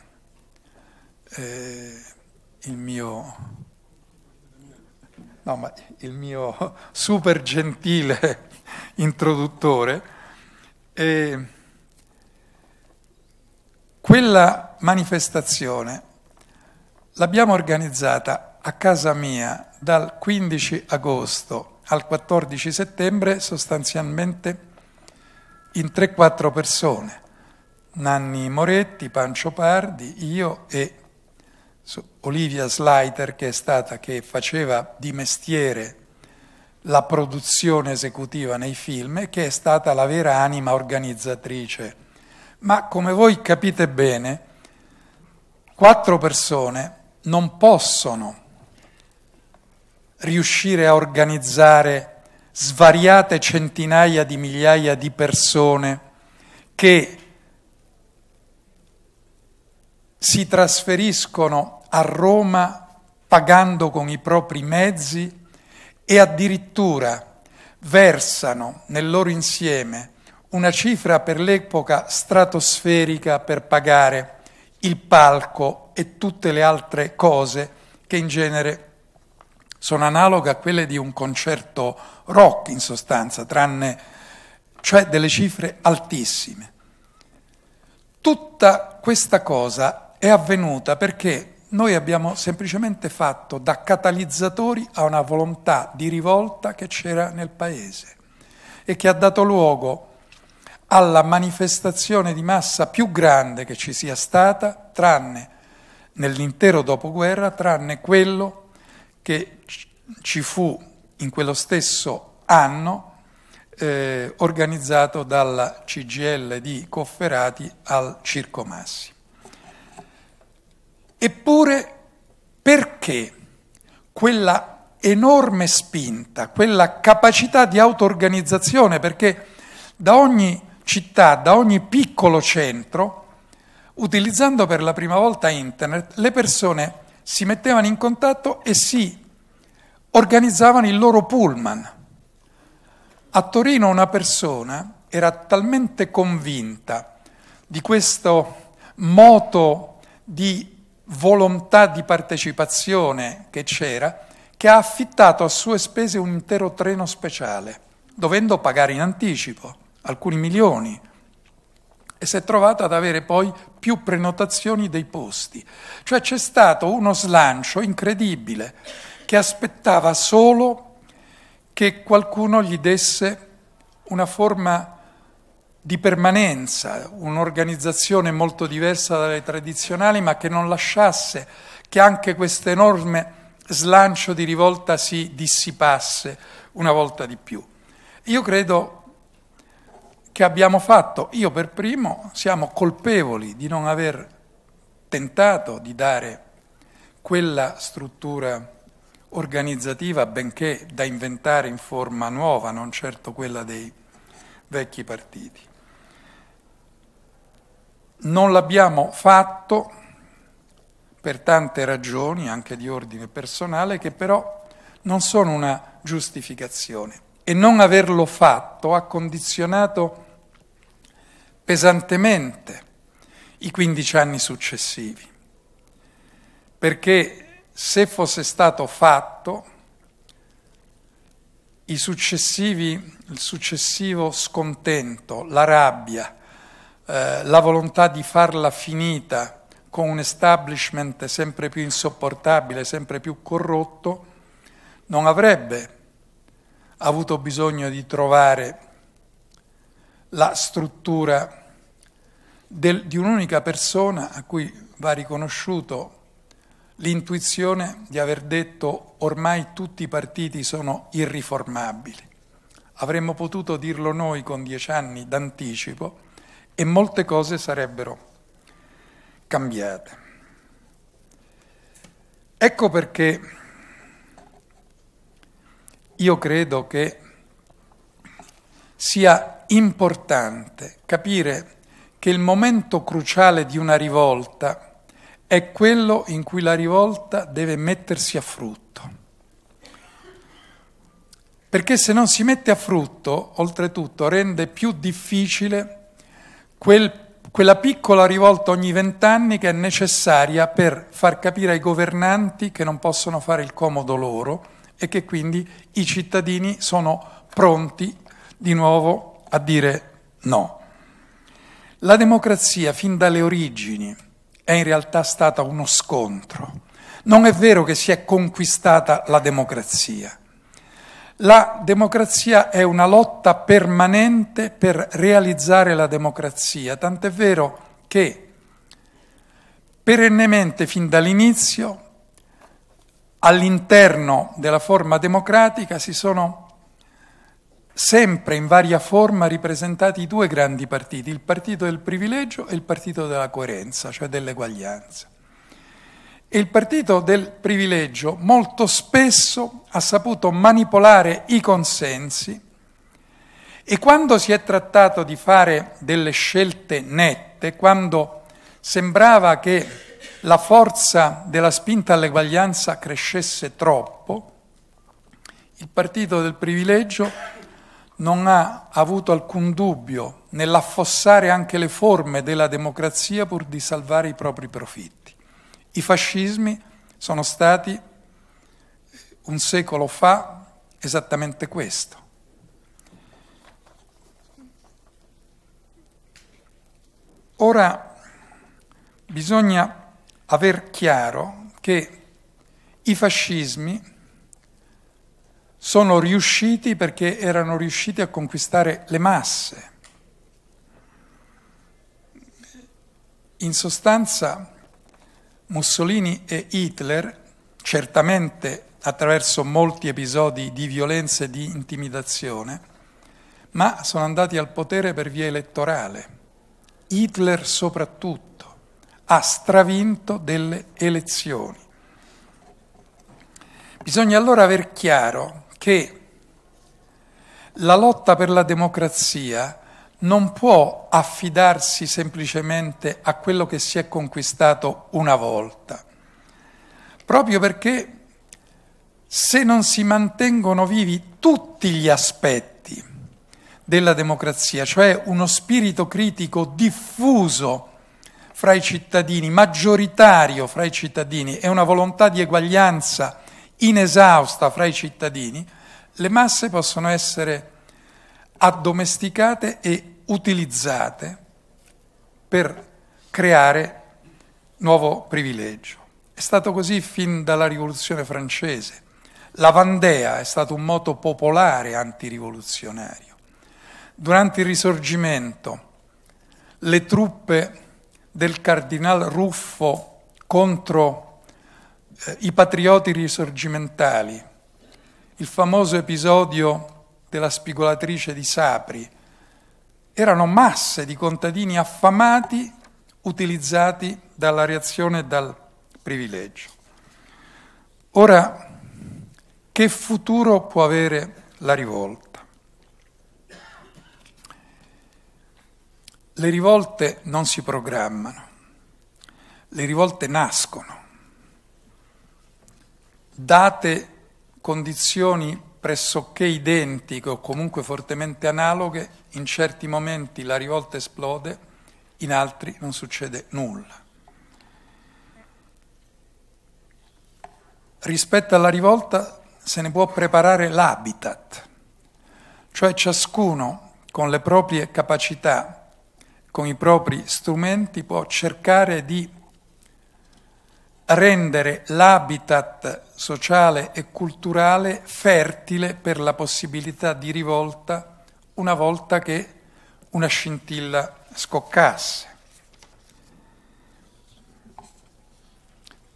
eh, il mio, no, il mio super gentile introduttore, eh, quella manifestazione L'abbiamo organizzata a casa mia dal 15 agosto al 14 settembre sostanzialmente in 3-4 persone, Nanni Moretti, Pancio Pardi, io e Olivia Slaiter che è stata che faceva di mestiere la produzione esecutiva nei film e che è stata la vera anima organizzatrice. Ma come voi capite bene, quattro persone non possono riuscire a organizzare svariate centinaia di migliaia di persone che si trasferiscono a Roma pagando con i propri mezzi e addirittura versano nel loro insieme una cifra per l'epoca stratosferica per pagare il palco e tutte le altre cose che in genere sono analoghe a quelle di un concerto rock in sostanza, tranne cioè delle cifre altissime. Tutta questa cosa è avvenuta perché noi abbiamo semplicemente fatto da catalizzatori a una volontà di rivolta che c'era nel Paese e che ha dato luogo alla manifestazione di massa più grande che ci sia stata, tranne nell'intero dopoguerra, tranne quello che ci fu in quello stesso anno eh, organizzato dalla CGL di Cofferati al Circo Massi. Eppure perché quella enorme spinta, quella capacità di auto-organizzazione, perché da ogni città, da ogni piccolo centro, utilizzando per la prima volta internet, le persone si mettevano in contatto e si organizzavano il loro pullman. A Torino una persona era talmente convinta di questo moto di volontà di partecipazione che c'era, che ha affittato a sue spese un intero treno speciale, dovendo pagare in anticipo alcuni milioni, e si è trovata ad avere poi più prenotazioni dei posti. Cioè c'è stato uno slancio incredibile che aspettava solo che qualcuno gli desse una forma di permanenza, un'organizzazione molto diversa dalle tradizionali, ma che non lasciasse che anche questo enorme slancio di rivolta si dissipasse una volta di più. Io credo che abbiamo fatto, io per primo, siamo colpevoli di non aver tentato di dare quella struttura organizzativa, benché da inventare in forma nuova, non certo quella dei vecchi partiti. Non l'abbiamo fatto per tante ragioni, anche di ordine personale, che però non sono una giustificazione. E non averlo fatto ha condizionato pesantemente i 15 anni successivi, perché se fosse stato fatto, i successivi, il successivo scontento, la rabbia, eh, la volontà di farla finita con un establishment sempre più insopportabile, sempre più corrotto, non avrebbe avuto bisogno di trovare la struttura del, di un'unica persona a cui va riconosciuto l'intuizione di aver detto ormai tutti i partiti sono irriformabili. Avremmo potuto dirlo noi con dieci anni d'anticipo e molte cose sarebbero cambiate. Ecco perché io credo che sia importante capire che il momento cruciale di una rivolta è quello in cui la rivolta deve mettersi a frutto. Perché se non si mette a frutto, oltretutto, rende più difficile quel quella piccola rivolta ogni vent'anni che è necessaria per far capire ai governanti che non possono fare il comodo loro e che quindi i cittadini sono pronti di nuovo a dire no. La democrazia fin dalle origini è in realtà stata uno scontro. Non è vero che si è conquistata la democrazia. La democrazia è una lotta permanente per realizzare la democrazia, tant'è vero che perennemente fin dall'inizio all'interno della forma democratica si sono sempre in varia forma ripresentati due grandi partiti, il partito del privilegio e il partito della coerenza, cioè dell'eguaglianza. E il partito del privilegio molto spesso ha saputo manipolare i consensi e quando si è trattato di fare delle scelte nette, quando sembrava che la forza della spinta all'eguaglianza crescesse troppo, il partito del privilegio non ha avuto alcun dubbio nell'affossare anche le forme della democrazia pur di salvare i propri profitti. I fascismi sono stati un secolo fa esattamente questo. Ora bisogna aver chiaro che i fascismi sono riusciti perché erano riusciti a conquistare le masse. In sostanza Mussolini e Hitler, certamente attraverso molti episodi di violenza e di intimidazione, ma sono andati al potere per via elettorale. Hitler soprattutto ha stravinto delle elezioni. Bisogna allora aver chiaro che la lotta per la democrazia non può affidarsi semplicemente a quello che si è conquistato una volta, proprio perché se non si mantengono vivi tutti gli aspetti della democrazia, cioè uno spirito critico diffuso fra i cittadini, maggioritario fra i cittadini e una volontà di eguaglianza inesausta fra i cittadini, le masse possono essere addomesticate e utilizzate per creare nuovo privilegio. È stato così fin dalla Rivoluzione francese. La Vandea è stato un moto popolare antirivoluzionario. Durante il Risorgimento le truppe del cardinal Ruffo contro eh, i patrioti risorgimentali, il famoso episodio della spigolatrice di Sapri, erano masse di contadini affamati utilizzati dalla reazione e dal privilegio. Ora, che futuro può avere la rivolta? Le rivolte non si programmano, le rivolte nascono date condizioni pressoché identiche o comunque fortemente analoghe, in certi momenti la rivolta esplode, in altri non succede nulla. Rispetto alla rivolta se ne può preparare l'habitat, cioè ciascuno con le proprie capacità, con i propri strumenti può cercare di rendere l'habitat sociale e culturale fertile per la possibilità di rivolta una volta che una scintilla scoccasse.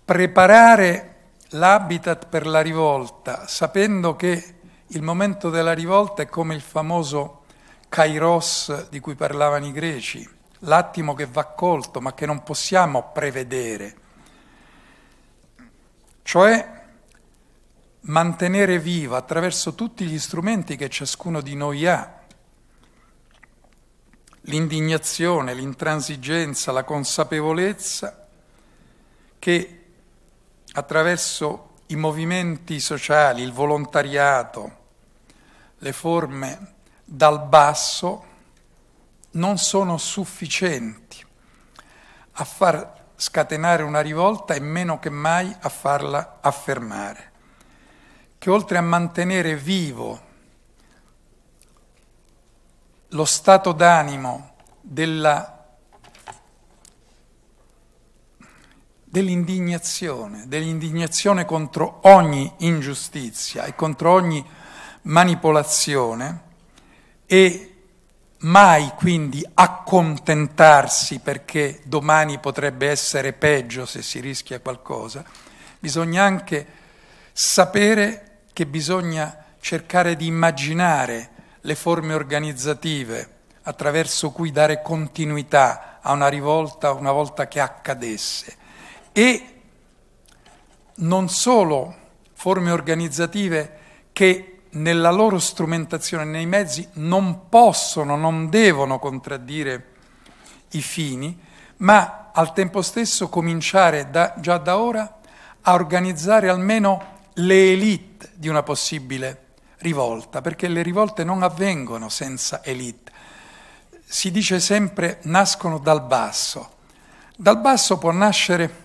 Preparare l'habitat per la rivolta, sapendo che il momento della rivolta è come il famoso kairos di cui parlavano i greci, l'attimo che va colto ma che non possiamo prevedere cioè mantenere viva attraverso tutti gli strumenti che ciascuno di noi ha, l'indignazione, l'intransigenza, la consapevolezza che attraverso i movimenti sociali, il volontariato, le forme dal basso non sono sufficienti a far scatenare una rivolta e meno che mai a farla affermare, che oltre a mantenere vivo lo stato d'animo dell'indignazione, dell'indignazione contro ogni ingiustizia e contro ogni manipolazione e Mai quindi accontentarsi perché domani potrebbe essere peggio se si rischia qualcosa. Bisogna anche sapere che bisogna cercare di immaginare le forme organizzative attraverso cui dare continuità a una rivolta una volta che accadesse e non solo forme organizzative che nella loro strumentazione, nei mezzi, non possono, non devono contraddire i fini, ma al tempo stesso cominciare da, già da ora a organizzare almeno le elite di una possibile rivolta, perché le rivolte non avvengono senza elite. Si dice sempre nascono dal basso. Dal basso può nascere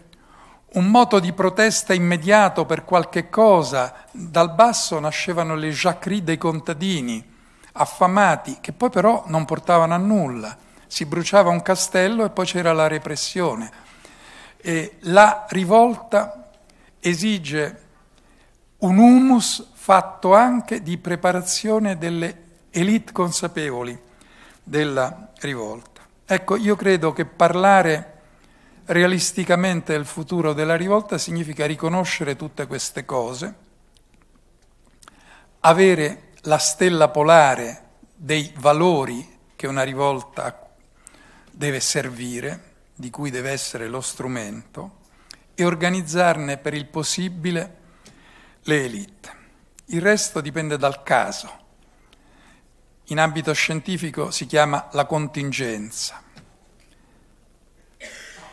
un moto di protesta immediato per qualche cosa. Dal basso nascevano le jacquerie dei contadini, affamati, che poi però non portavano a nulla. Si bruciava un castello e poi c'era la repressione. E la rivolta esige un humus fatto anche di preparazione delle elite consapevoli della rivolta. Ecco, io credo che parlare realisticamente il futuro della rivolta significa riconoscere tutte queste cose, avere la stella polare dei valori che una rivolta deve servire, di cui deve essere lo strumento, e organizzarne per il possibile le elite. Il resto dipende dal caso. In ambito scientifico si chiama la contingenza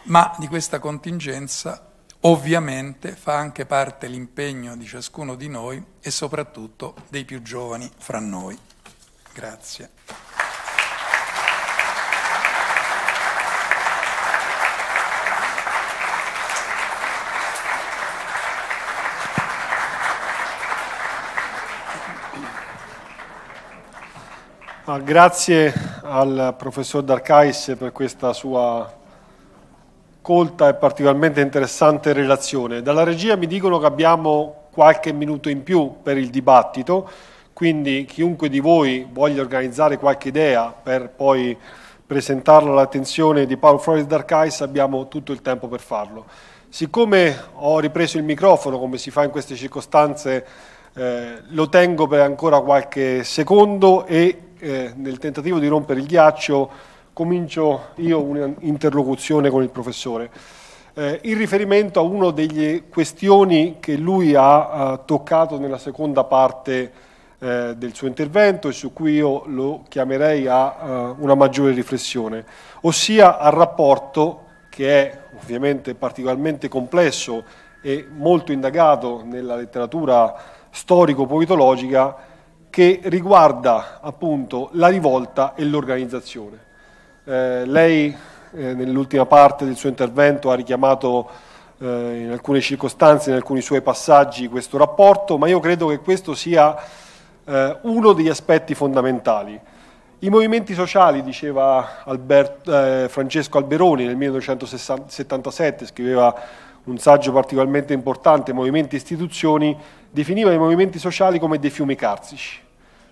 ma di questa contingenza ovviamente fa anche parte l'impegno di ciascuno di noi e soprattutto dei più giovani fra noi. Grazie. Ah, grazie al professor Darcais per questa sua colta e particolarmente interessante relazione. Dalla regia mi dicono che abbiamo qualche minuto in più per il dibattito, quindi chiunque di voi voglia organizzare qualche idea per poi presentarla all'attenzione di Paolo Flores d'Arcais abbiamo tutto il tempo per farlo. Siccome ho ripreso il microfono, come si fa in queste circostanze, eh, lo tengo per ancora qualche secondo e eh, nel tentativo di rompere il ghiaccio comincio io un'interlocuzione con il professore. Eh, in riferimento a una delle questioni che lui ha eh, toccato nella seconda parte eh, del suo intervento e su cui io lo chiamerei a una maggiore riflessione, ossia al rapporto che è ovviamente particolarmente complesso e molto indagato nella letteratura storico-politologica che riguarda appunto la rivolta e l'organizzazione. Eh, lei eh, nell'ultima parte del suo intervento ha richiamato eh, in alcune circostanze, in alcuni suoi passaggi, questo rapporto, ma io credo che questo sia eh, uno degli aspetti fondamentali. I movimenti sociali, diceva Albert, eh, Francesco Alberoni nel 1977, scriveva un saggio particolarmente importante, Movimenti e Istituzioni, definiva i movimenti sociali come dei fiumi carsici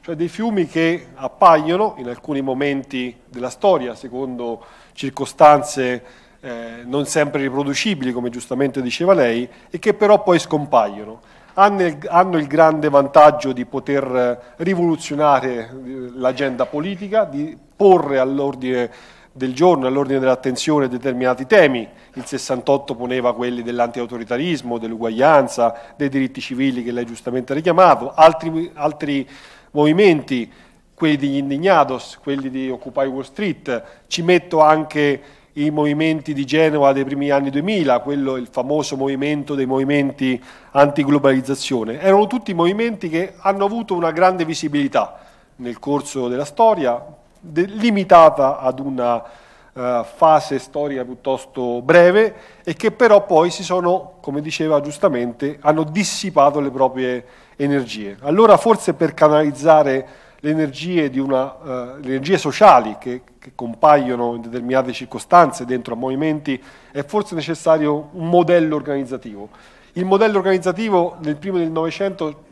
cioè dei fiumi che appaiono in alcuni momenti della storia, secondo circostanze eh, non sempre riproducibili, come giustamente diceva lei, e che però poi scompaiono. Hanno il, hanno il grande vantaggio di poter rivoluzionare eh, l'agenda politica, di porre all'ordine del giorno, all'ordine dell'attenzione determinati temi. Il 68 poneva quelli dell'antiautoritarismo, dell'uguaglianza, dei diritti civili che lei giustamente ha richiamato, altri, altri movimenti, quelli degli indignados, quelli di Occupy Wall Street, ci metto anche i movimenti di Genova dei primi anni 2000, quello il famoso movimento dei movimenti antiglobalizzazione. Erano tutti movimenti che hanno avuto una grande visibilità nel corso della storia, de limitata ad una uh, fase storica piuttosto breve e che però poi si sono, come diceva giustamente, hanno dissipato le proprie energie. Allora forse per canalizzare le energie, una, uh, le energie sociali che, che, compaiono in determinate circostanze dentro a movimenti è forse necessario un modello organizzativo. Il modello organizzativo nel primo del Novecento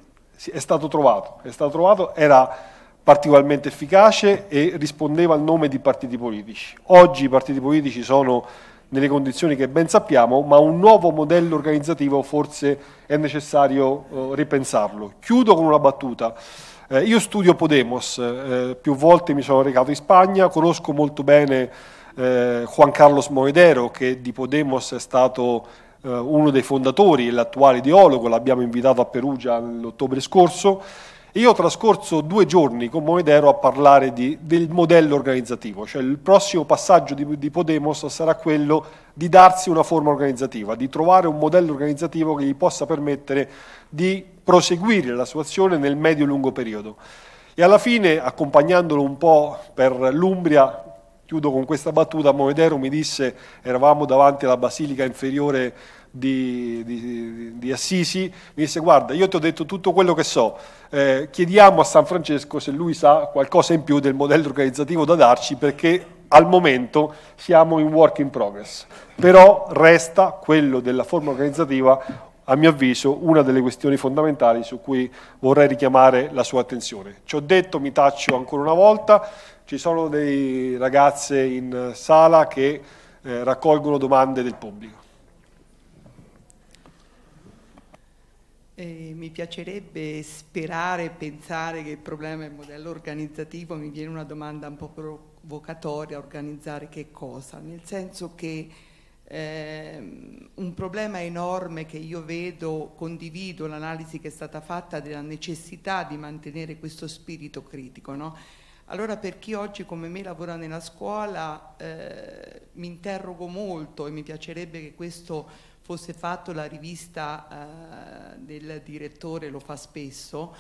è stato trovato, è stato trovato era particolarmente efficace e rispondeva al nome di partiti politici. Oggi i partiti politici sono nelle condizioni che ben sappiamo, ma un nuovo modello organizzativo forse è necessario eh, ripensarlo. Chiudo con una battuta. Eh, io studio Podemos, eh, più volte mi sono recato in Spagna, conosco molto bene eh, Juan Carlos Moedero che di Podemos è stato eh, uno dei fondatori e l'attuale ideologo, l'abbiamo invitato a Perugia l'ottobre scorso io ho trascorso due giorni con Moedero a parlare di, del modello organizzativo, cioè il prossimo passaggio di, di, Podemos sarà quello di darsi una forma organizzativa, di trovare un modello organizzativo che gli possa permettere di proseguire la sua azione nel medio-lungo periodo. E alla fine, accompagnandolo un po' per l'Umbria, chiudo con questa battuta, Moedero mi disse, eravamo davanti alla Basilica Inferiore di, di, di, Assisi, mi disse guarda io ti ho detto tutto quello che so, eh, chiediamo a San Francesco se lui sa qualcosa in più del modello organizzativo da darci perché al momento siamo in work in progress, però resta quello della forma organizzativa a mio avviso una delle questioni fondamentali su cui vorrei richiamare la sua attenzione. Ci ho detto, mi taccio ancora una volta, ci sono dei ragazze in sala che eh, raccolgono domande del pubblico. Eh, mi piacerebbe sperare e pensare che il problema è il modello organizzativo, mi viene una domanda un po' provocatoria, organizzare che cosa? Nel senso che eh, un problema enorme che io vedo, condivido l'analisi che è stata fatta della necessità di mantenere questo spirito critico. No? Allora per chi oggi come me lavora nella scuola eh, mi interrogo molto e mi piacerebbe che questo fosse fatto la rivista eh, del direttore, lo fa spesso,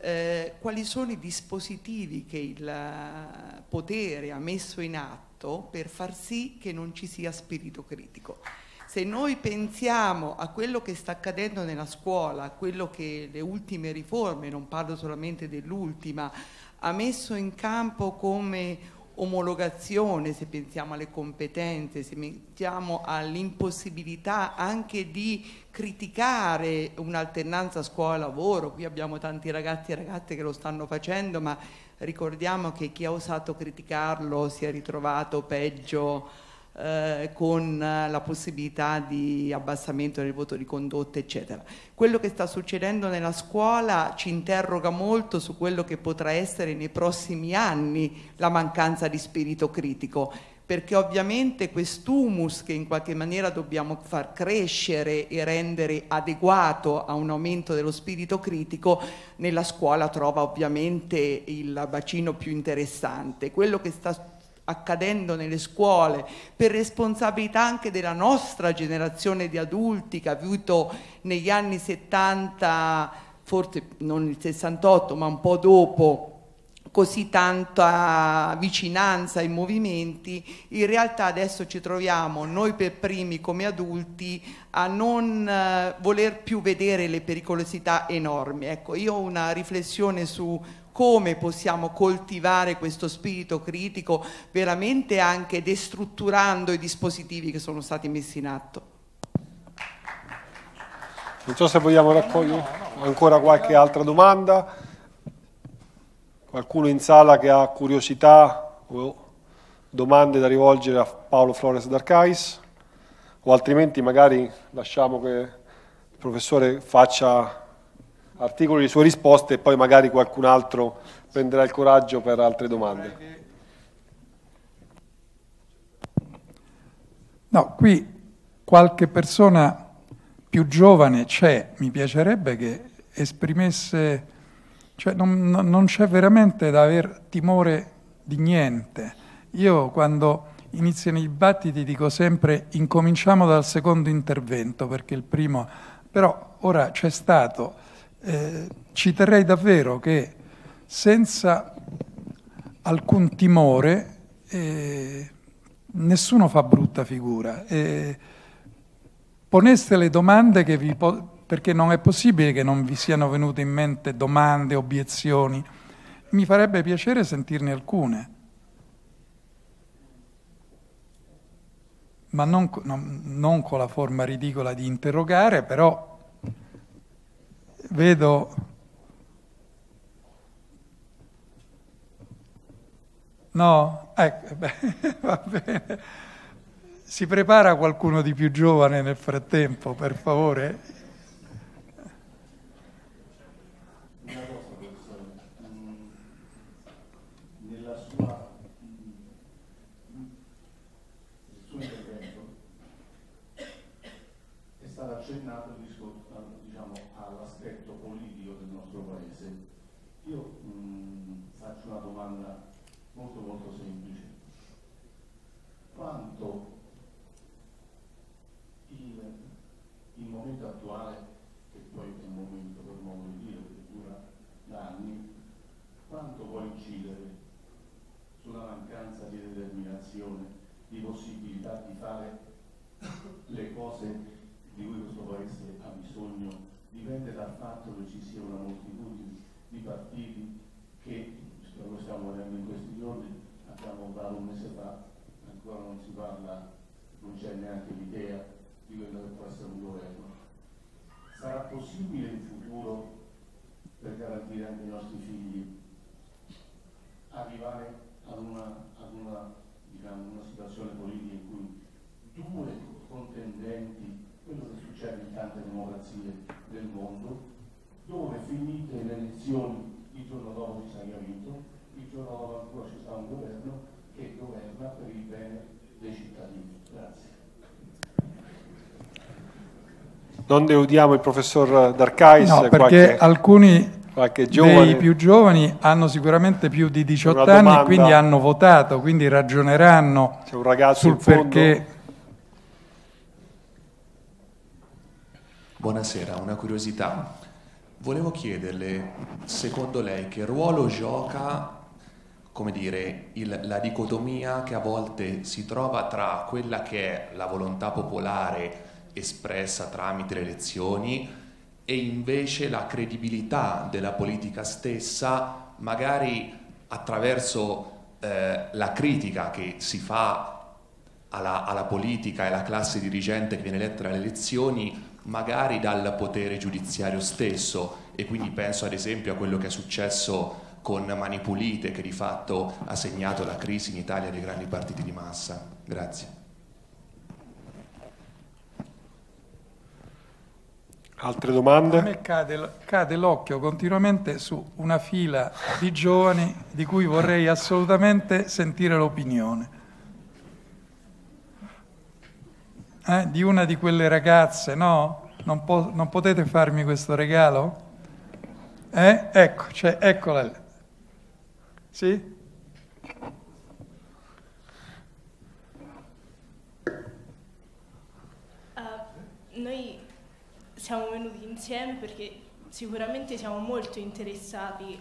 eh, quali sono i dispositivi che il eh, potere ha messo in atto per far sì che non ci sia spirito critico. Se noi pensiamo a quello che sta accadendo nella scuola, a quello che le ultime riforme, non parlo solamente dell'ultima, ha messo in campo come omologazione, se pensiamo alle competenze, se pensiamo all'impossibilità anche di criticare un'alternanza scuola-lavoro, qui abbiamo tanti ragazzi e ragazze che lo stanno facendo, ma ricordiamo che chi ha osato criticarlo si è ritrovato peggio eh, con eh, la possibilità di abbassamento del voto di condotta, eccetera. Quello che sta succedendo nella scuola ci interroga molto su quello che potrà essere nei prossimi anni la mancanza di spirito critico perché ovviamente quest'humus che in qualche maniera dobbiamo far crescere e rendere adeguato a un aumento dello spirito critico nella scuola trova ovviamente il bacino più interessante. Quello che sta accadendo nelle scuole, per responsabilità anche della nostra generazione di adulti che ha avuto negli anni 70, forse non il 68, ma un po' dopo così tanta vicinanza ai movimenti, in realtà adesso ci troviamo noi per primi come adulti a non eh, voler più vedere le pericolosità enormi. Ecco, io ho una riflessione su come possiamo coltivare questo spirito critico veramente anche destrutturando i dispositivi che sono stati messi in atto. Non so se vogliamo raccogliere ancora qualche altra domanda. Qualcuno in sala che ha curiosità o domande da rivolgere a Paolo Flores d'Arcais? O altrimenti magari lasciamo che il professore faccia articolo le sue risposte e poi magari qualcun altro prenderà il coraggio per altre domande. No, qui qualche persona più giovane c'è, mi piacerebbe che esprimesse, cioè non, non c'è veramente da aver timore di niente. Io quando iniziano i dibattiti dico sempre incominciamo dal secondo intervento perché il primo, però ora c'è stato eh, ci terrei davvero che senza alcun timore eh, nessuno fa brutta figura. Eh, poneste le domande che vi po- perché non è possibile che non vi siano venute in mente domande, obiezioni. Mi farebbe piacere sentirne alcune. Ma non, no, non con la forma ridicola di interrogare, però vedo No, ecco, beh, [LAUGHS] va bene. Si prepara qualcuno di più giovane nel frattempo, per favore? quanto il, il momento attuale, che poi è un momento per modo di dire, che dura da anni, quanto può incidere sulla mancanza di determinazione, di possibilità di fare le cose di cui questo Paese ha bisogno, dipende dal fatto che ci sia una moltitudine di partiti che, lo stiamo vedendo in questi giorni, abbiamo dato un mese fa ancora non si parla, non c'è neanche l'idea di quello che può essere un governo. Sarà possibile in futuro per garantire anche ai nostri figli arrivare ad una, ad una, diciamo, una situazione politica in cui due contendenti, quello che succede in tante democrazie del mondo, dove finite le elezioni il giorno dopo si sa vinto, il giorno dopo ancora ci sarà un governo che governa per il bene dei cittadini. Grazie. Non deludiamo il professor Darcais. No, perché qualche, alcuni qualche dei più giovani hanno sicuramente più di 18 anni e quindi hanno votato, quindi ragioneranno sul perché... Buonasera, una curiosità. Volevo chiederle, secondo lei, che ruolo gioca come dire, il, la dicotomia che a volte si trova tra quella che è la volontà popolare espressa tramite le elezioni e invece la credibilità della politica stessa, magari attraverso eh, la critica che si fa alla, alla, politica e alla classe dirigente che viene eletta alle elezioni, magari dal potere giudiziario stesso. E quindi penso ad esempio a quello che è successo con Mani Pulite che di fatto ha segnato la crisi in Italia dei grandi partiti di massa. Grazie. Altre domande? A me cade, cade l'occhio continuamente su una fila di giovani di cui vorrei assolutamente sentire l'opinione. Eh, di una di quelle ragazze, no? Non, po non potete farmi questo regalo? Eh? Ecco, cioè, eccola lì. Sì? Uh, noi siamo venuti insieme perché sicuramente siamo molto interessati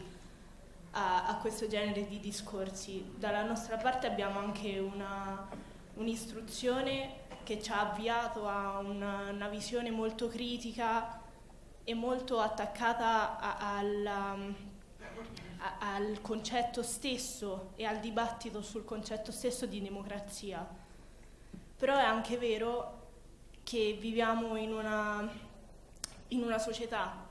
a, a, questo genere di discorsi. Dalla nostra parte abbiamo anche una, un'istruzione che ci ha avviato a una, una visione molto critica e molto attaccata a, alla a, al concetto stesso e al dibattito sul concetto stesso di democrazia. Però è anche vero che viviamo in una, in una società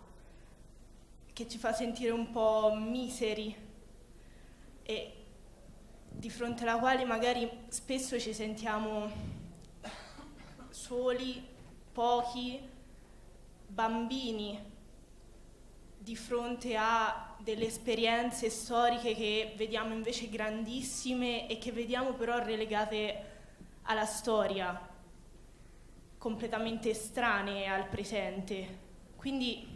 che ci fa sentire un po' miseri e di fronte alla quale magari spesso ci sentiamo soli, pochi, bambini di fronte a delle esperienze storiche che vediamo invece grandissime e che vediamo però relegate alla storia, completamente estranee al presente. Quindi,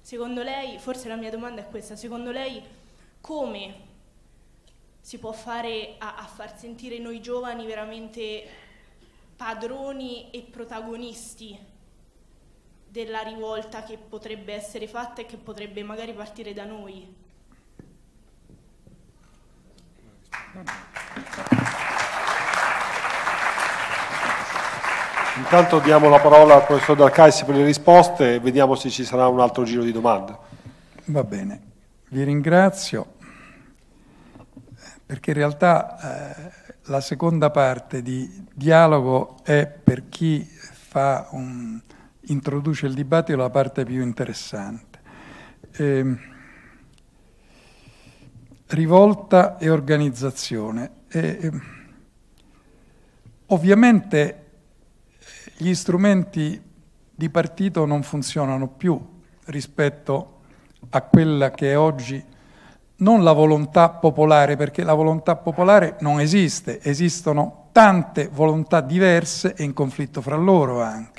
secondo lei, forse la mia domanda è questa, secondo lei come si può fare a, a far sentire noi giovani veramente padroni e protagonisti della rivolta che potrebbe essere fatta e che potrebbe magari partire da noi. Intanto diamo la parola al professor Dalcaisi per le risposte e vediamo se ci sarà un altro giro di domande. Va bene, vi ringrazio perché in realtà eh, la seconda parte di dialogo è per chi fa un, introduce il dibattito la parte più interessante. Eh, rivolta e organizzazione. Eh, ovviamente gli strumenti di partito non funzionano più rispetto a quella che è oggi non la volontà popolare, perché la volontà popolare non esiste, esistono tante volontà diverse e in conflitto fra loro anche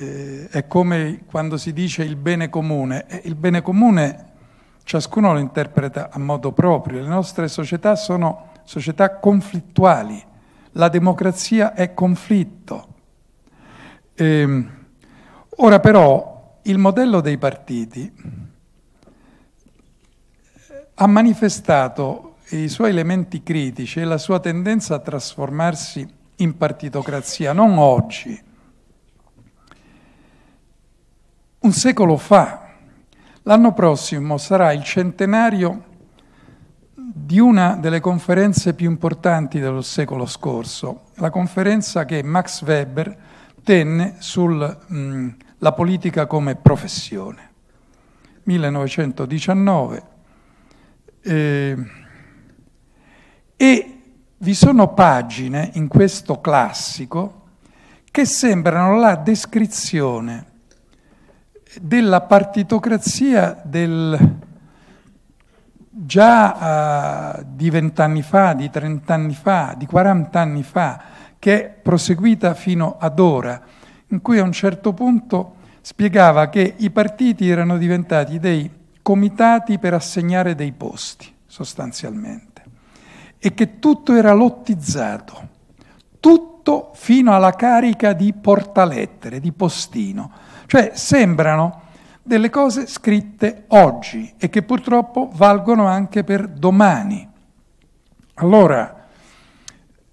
eh, è come quando si dice il bene comune. Il bene comune ciascuno lo interpreta a modo proprio. Le nostre società sono società conflittuali. La democrazia è conflitto. Eh, ora però il modello dei partiti eh, ha manifestato i suoi elementi critici e la sua tendenza a trasformarsi in partitocrazia, non oggi, un secolo fa. L'anno prossimo sarà il centenario di una delle conferenze più importanti dello secolo scorso, la conferenza che Max Weber tenne sulla politica come professione. 1919. Eh, e vi sono pagine in questo classico che sembrano la descrizione della partitocrazia del già uh, di vent'anni fa, di trent'anni fa, di quarant'anni fa, che è proseguita fino ad ora, in cui a un certo punto spiegava che i partiti erano diventati dei comitati per assegnare dei posti, sostanzialmente, e che tutto era lottizzato, tutto fino alla carica di portalettere, di postino cioè sembrano delle cose scritte oggi e che purtroppo valgono anche per domani. Allora,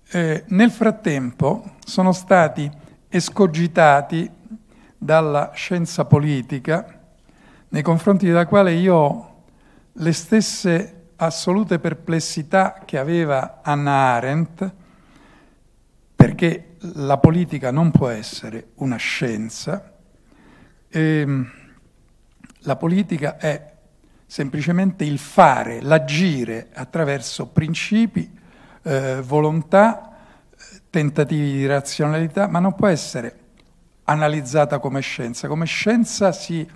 eh, nel frattempo sono stati escogitati dalla scienza politica, nei confronti della quale io ho le stesse assolute perplessità che aveva Anna Arendt, perché la politica non può essere una scienza, e, ehm, la politica è semplicemente il fare, l'agire attraverso principi, eh, volontà, tentativi di razionalità, ma non può essere analizzata come scienza. Come scienza si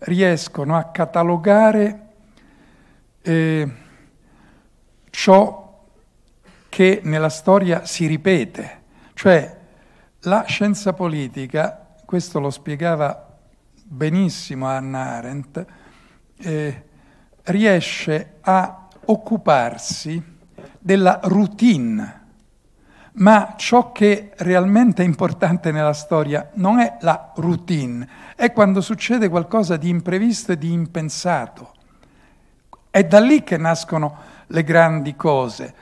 riescono a catalogare eh, ciò che nella storia si ripete, cioè la scienza politica, questo lo spiegava benissimo Anna Arendt, eh, riesce a occuparsi della routine, ma ciò che realmente è importante nella storia non è la routine, è quando succede qualcosa di imprevisto e di impensato. È da lì che nascono le grandi cose.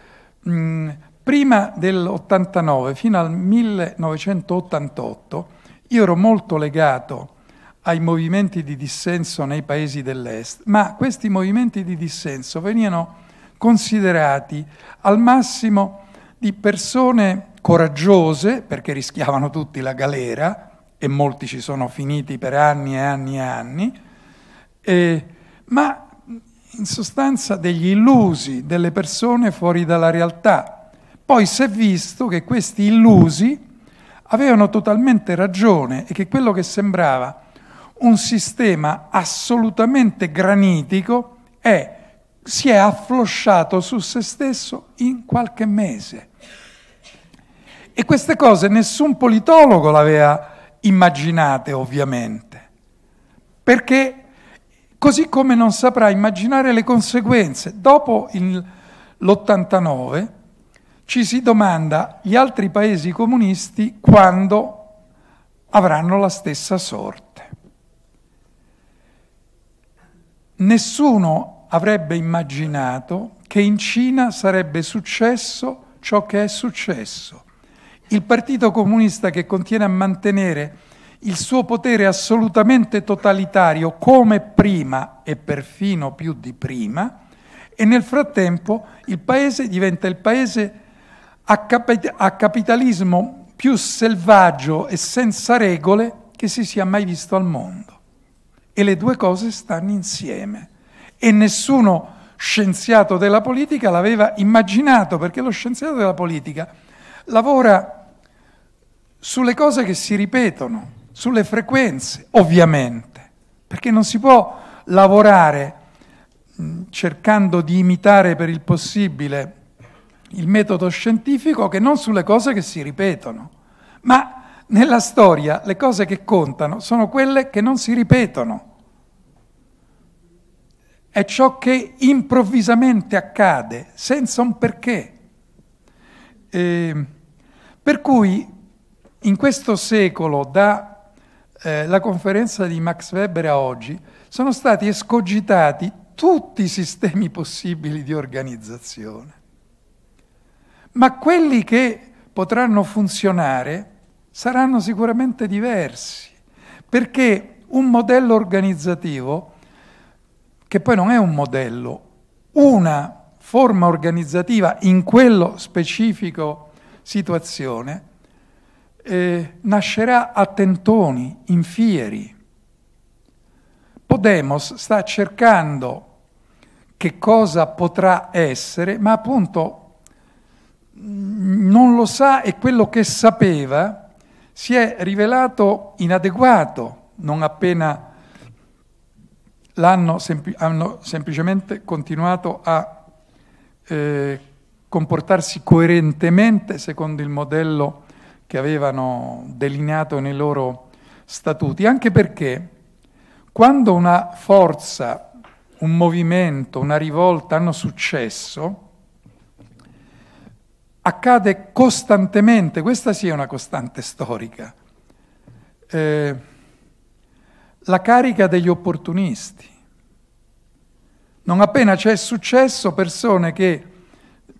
Mm, prima dell'89 fino al 1988 io ero molto legato a ai movimenti di dissenso nei paesi dell'Est, ma questi movimenti di dissenso venivano considerati al massimo di persone coraggiose, perché rischiavano tutti la galera, e molti ci sono finiti per anni e anni e anni, e, ma in sostanza degli illusi, delle persone fuori dalla realtà. Poi si è visto che questi illusi avevano totalmente ragione e che quello che sembrava un sistema assolutamente granitico è, si è afflosciato su se stesso in qualche mese. E queste cose nessun politologo l'aveva immaginate, ovviamente, perché così come non saprà immaginare le conseguenze. Dopo l'89 ci si domanda gli altri paesi comunisti quando avranno la stessa sorte. Nessuno avrebbe immaginato che in Cina sarebbe successo ciò che è successo. Il Partito Comunista che continua a mantenere il suo potere assolutamente totalitario come prima e perfino più di prima, e nel frattempo il paese diventa il paese a, capi- a capitalismo più selvaggio e senza regole che si sia mai visto al mondo e le due cose stanno insieme. E nessuno scienziato della politica l'aveva immaginato, perché lo scienziato della politica lavora sulle cose che si ripetono, sulle frequenze, ovviamente, perché non si può lavorare cercando di imitare per il possibile il metodo scientifico che non sulle cose che si ripetono, ma nella storia le cose che contano sono quelle che non si ripetono. È ciò che improvvisamente accade, senza un perché. E, ehm, per cui in questo secolo, dalla eh, conferenza di Max Weber a oggi, sono stati escogitati tutti i sistemi possibili di organizzazione. Ma quelli che potranno funzionare saranno sicuramente diversi, perché un modello organizzativo, che poi non è un modello, una forma organizzativa in quello specifico situazione, eh, nascerà a tentoni, in fieri. Podemos sta cercando che cosa potrà essere, ma appunto mm, non lo sa e quello che sapeva si è rivelato inadeguato non appena l'hanno sempl- hanno semplicemente continuato a eh, comportarsi coerentemente secondo il modello che avevano delineato nei loro statuti, anche perché quando una forza, un movimento, una rivolta hanno successo, accade costantemente, questa sia una costante storica, eh, la carica degli opportunisti. Non appena c'è successo, persone che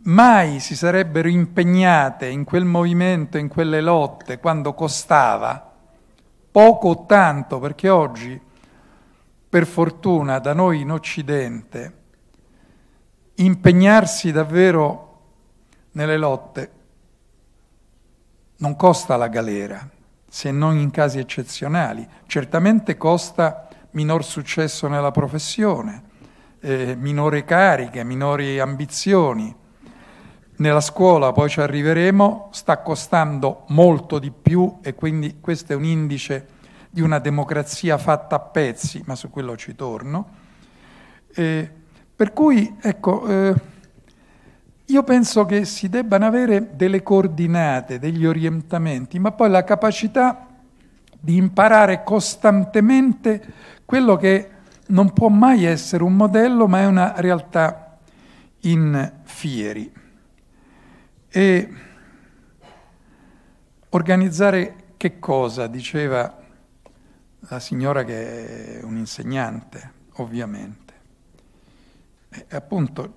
mai si sarebbero impegnate in quel movimento, in quelle lotte, quando costava, poco o tanto, perché oggi, per fortuna, da noi in Occidente, impegnarsi davvero nelle lotte non costa la galera, se non in casi eccezionali. Certamente costa minor successo nella professione, eh, minore cariche, minori ambizioni. Nella scuola, poi ci arriveremo, sta costando molto di più e quindi questo è un indice di una democrazia fatta a pezzi, ma su quello ci torno. Eh, per cui, ecco... Eh, io penso che si debbano avere delle coordinate, degli orientamenti, ma poi la capacità di imparare costantemente quello che non può mai essere un modello, ma è una realtà in fieri. E organizzare che cosa? Diceva la signora che è un'insegnante, ovviamente. E appunto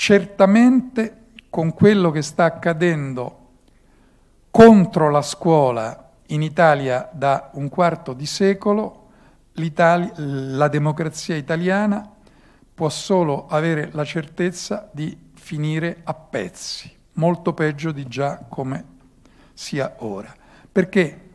Certamente con quello che sta accadendo contro la scuola in Italia da un quarto di secolo, la democrazia italiana può solo avere la certezza di finire a pezzi, molto peggio di già come sia ora. Perché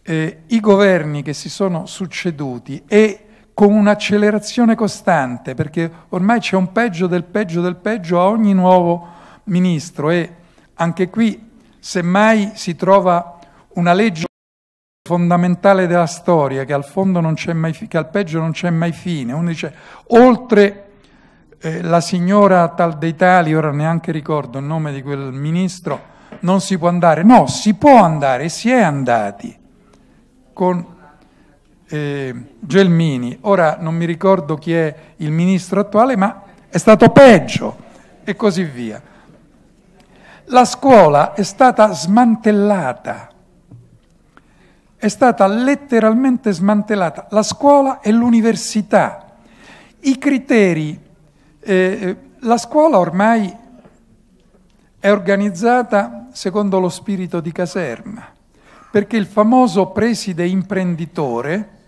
eh, i governi che si sono succeduti e con un'accelerazione costante, perché ormai c'è un peggio del peggio del peggio a ogni nuovo ministro e anche qui semmai si trova una legge fondamentale della storia che al fondo non c'è mai che al peggio non c'è mai fine. Uno dice oltre eh, la signora tal dei tali, ora neanche ricordo il nome di quel ministro, non si può andare. No, si può andare, si è andati con eh, Gelmini, ora non mi ricordo chi è il ministro attuale, ma è stato peggio e così via. La scuola è stata smantellata, è stata letteralmente smantellata, la scuola e l'università. I criteri, eh, eh la scuola ormai è organizzata secondo lo spirito di caserma, perché il famoso preside imprenditore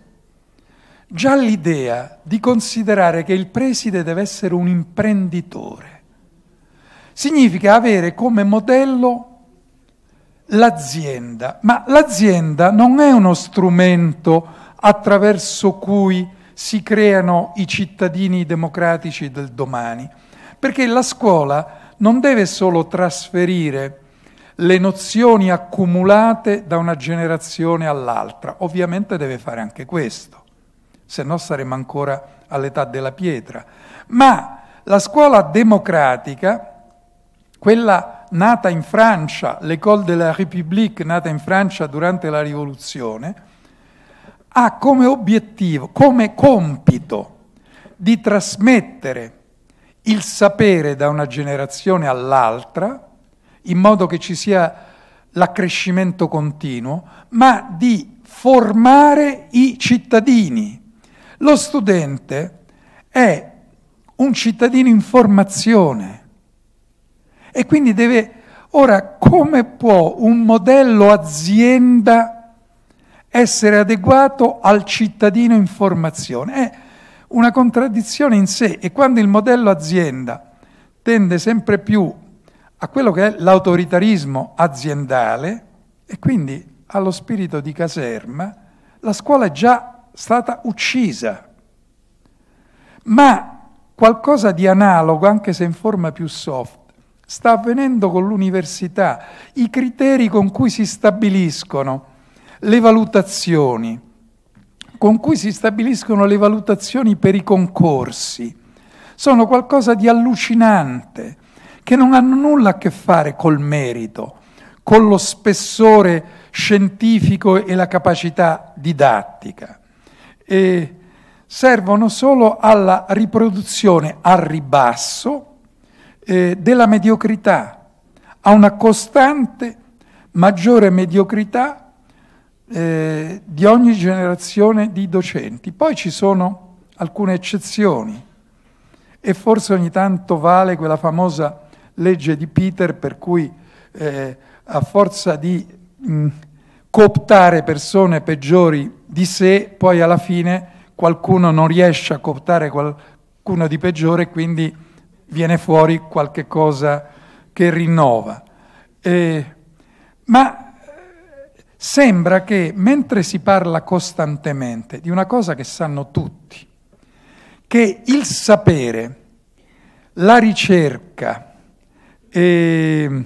Già l'idea di considerare che il preside deve essere un imprenditore significa avere come modello l'azienda, ma l'azienda non è uno strumento attraverso cui si creano i cittadini democratici del domani, perché la scuola non deve solo trasferire le nozioni accumulate da una generazione all'altra, ovviamente deve fare anche questo, se no saremo ancora all'età della pietra. Ma la scuola democratica, quella nata in Francia, l'École de la République nata in Francia durante la Rivoluzione, ha come obiettivo, come compito di trasmettere il sapere da una generazione all'altra, in modo che ci sia l'accrescimento continuo, ma di formare i cittadini, lo studente è un cittadino in formazione e quindi deve... Ora, come può un modello azienda essere adeguato al cittadino in formazione? È una contraddizione in sé e quando il modello azienda tende sempre più a quello che è l'autoritarismo aziendale e quindi allo spirito di caserma, la scuola è già stata uccisa. Ma qualcosa di analogo, anche se in forma più soft, sta avvenendo con l'università. I criteri con cui si stabiliscono le valutazioni, con cui si stabiliscono le valutazioni per i concorsi, sono qualcosa di allucinante, che non hanno nulla a che fare col merito, con lo spessore scientifico e la capacità didattica eh, servono solo alla riproduzione al ribasso eh, della mediocrità, a una costante maggiore mediocrità eh, di ogni generazione di docenti. Poi ci sono alcune eccezioni e forse ogni tanto vale quella famosa legge di Peter per cui eh, a forza di mh, mm, cooptare persone peggiori di sé, poi alla fine qualcuno non riesce a cooptare qualcuno di peggiore, quindi viene fuori qualche cosa che rinnova. Eh, ma sembra che mentre si parla costantemente di una cosa che sanno tutti, che il sapere, la ricerca, eh,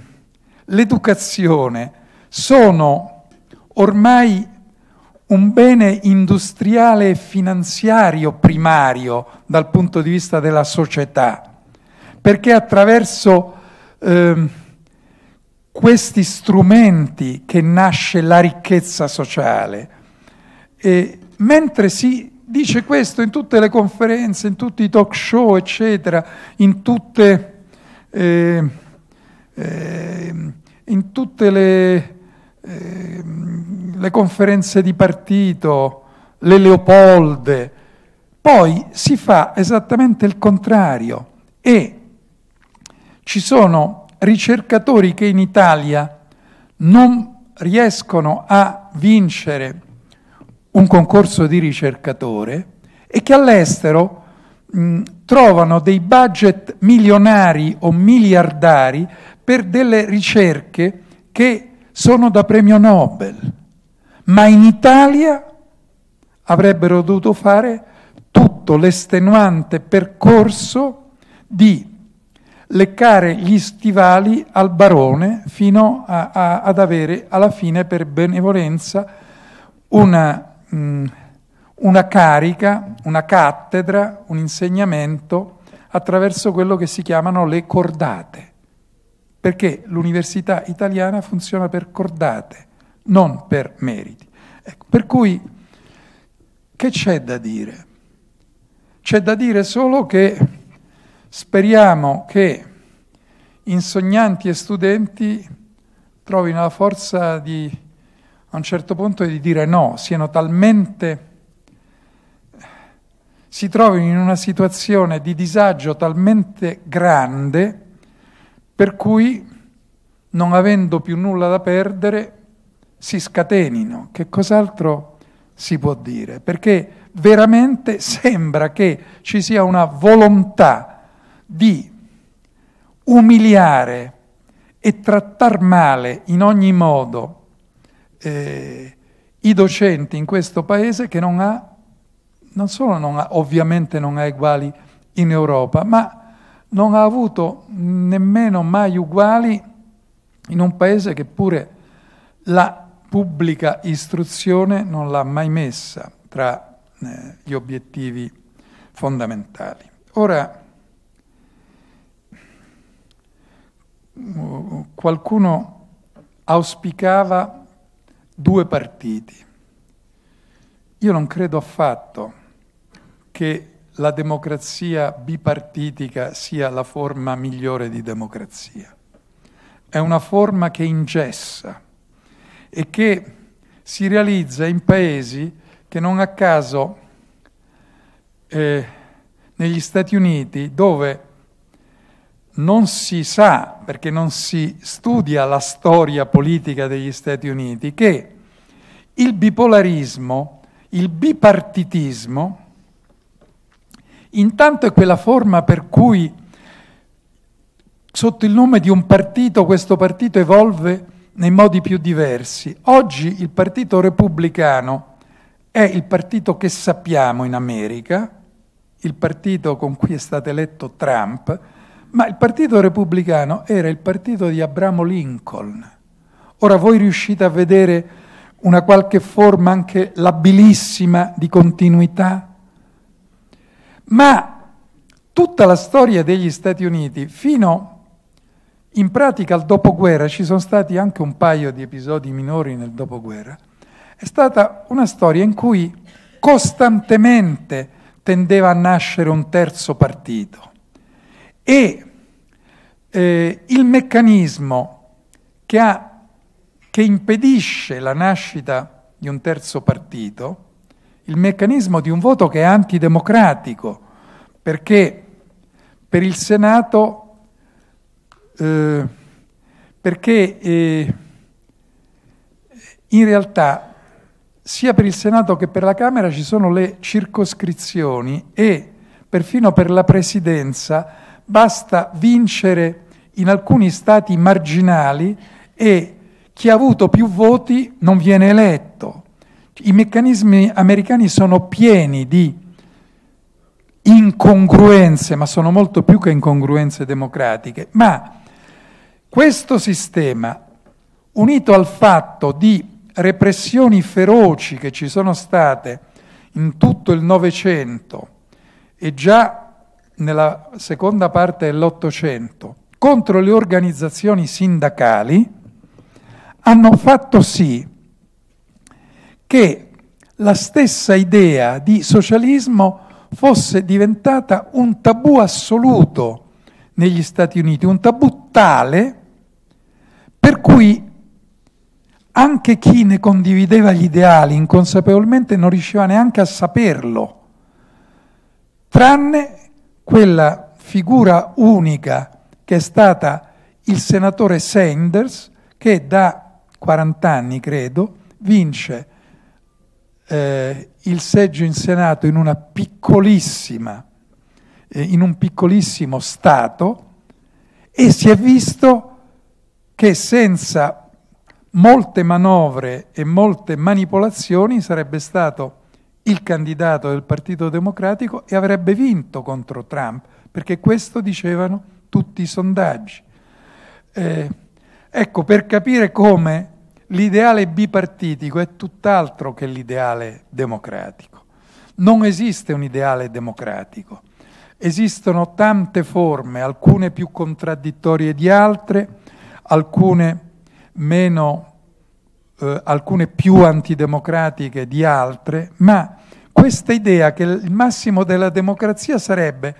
l'educazione sono ormai un bene industriale e finanziario primario dal punto di vista della società, perché attraverso eh, questi strumenti che nasce la ricchezza sociale. E mentre si dice questo in tutte le conferenze, in tutti i talk show, eccetera, in tutte, eh, eh, in tutte le Ehm, le conferenze di partito, le Leopolde, poi si fa esattamente il contrario e ci sono ricercatori che in Italia non riescono a vincere un concorso di ricercatore e che all'estero mh, trovano dei budget milionari o miliardari per delle ricerche che sono da premio Nobel, ma in Italia avrebbero dovuto fare tutto l'estenuante percorso di leccare gli stivali al barone fino a, a, ad avere alla fine per benevolenza una, mh, mm, una carica, una cattedra, un insegnamento attraverso quello che si chiamano le cordate perché l'università italiana funziona per cordate, non per meriti. Ecco, per cui che c'è da dire? C'è da dire solo che speriamo che insegnanti e studenti trovino la forza di, a un certo punto di dire no, siano talmente si trovino in una situazione di disagio talmente grande per cui non avendo più nulla da perdere si scatenino. Che cos'altro si può dire? Perché veramente sembra che ci sia una volontà di umiliare e trattar male in ogni modo eh, i docenti in questo paese che non ha, non solo non ha, ovviamente non ha uguali in Europa, ma non ha avuto nemmeno mai uguali in un paese che pure la pubblica istruzione non l'ha mai messa tra eh, gli obiettivi fondamentali. Ora, mm, qualcuno auspicava due partiti. Io non credo affatto che la democrazia bipartitica sia la forma migliore di democrazia. È una forma che ingessa e che si realizza in paesi che non a caso eh, negli Stati Uniti dove non si sa, perché non si studia la storia politica degli Stati Uniti, che il bipolarismo, il bipartitismo, Intanto è quella forma per cui sotto il nome di un partito questo partito evolve nei modi più diversi. Oggi il partito repubblicano è il partito che sappiamo in America, il partito con cui è stato eletto Trump, ma il partito repubblicano era il partito di Abramo Lincoln. Ora voi riuscite a vedere una qualche forma anche labilissima di continuità ma tutta la storia degli Stati Uniti, fino in pratica al dopoguerra, ci sono stati anche un paio di episodi minori nel dopoguerra, è stata una storia in cui costantemente tendeva a nascere un terzo partito e eh, il meccanismo che, ha, che impedisce la nascita di un terzo partito il meccanismo di un voto che è antidemocratico, perché per il Senato, eh, perché eh, in realtà sia per il Senato che per la Camera ci sono le circoscrizioni e perfino per la Presidenza basta vincere in alcuni stati marginali e chi ha avuto più voti non viene eletto. I meccanismi americani sono pieni di incongruenze, ma sono molto più che incongruenze democratiche. Ma questo sistema, unito al fatto di repressioni feroci che ci sono state in tutto il Novecento e già nella seconda parte dell'Ottocento contro le organizzazioni sindacali, hanno fatto sì che la stessa idea di socialismo fosse diventata un tabù assoluto negli Stati Uniti, un tabù tale per cui anche chi ne condivideva gli ideali inconsapevolmente non riusciva neanche a saperlo, tranne quella figura unica che è stata il senatore Sanders che da 40 anni, credo, vince eh, il seggio in Senato in una piccolissima, eh, in un piccolissimo Stato e si è visto che senza molte manovre e molte manipolazioni sarebbe stato il candidato del Partito Democratico e avrebbe vinto contro Trump, perché questo dicevano tutti i sondaggi. Eh, ecco, per capire come l'ideale bipartitico è tutt'altro che l'ideale democratico. Non esiste un ideale democratico. Esistono tante forme, alcune più contraddittorie di altre, alcune, meno, eh, alcune più antidemocratiche di altre, ma questa idea che il massimo della democrazia sarebbe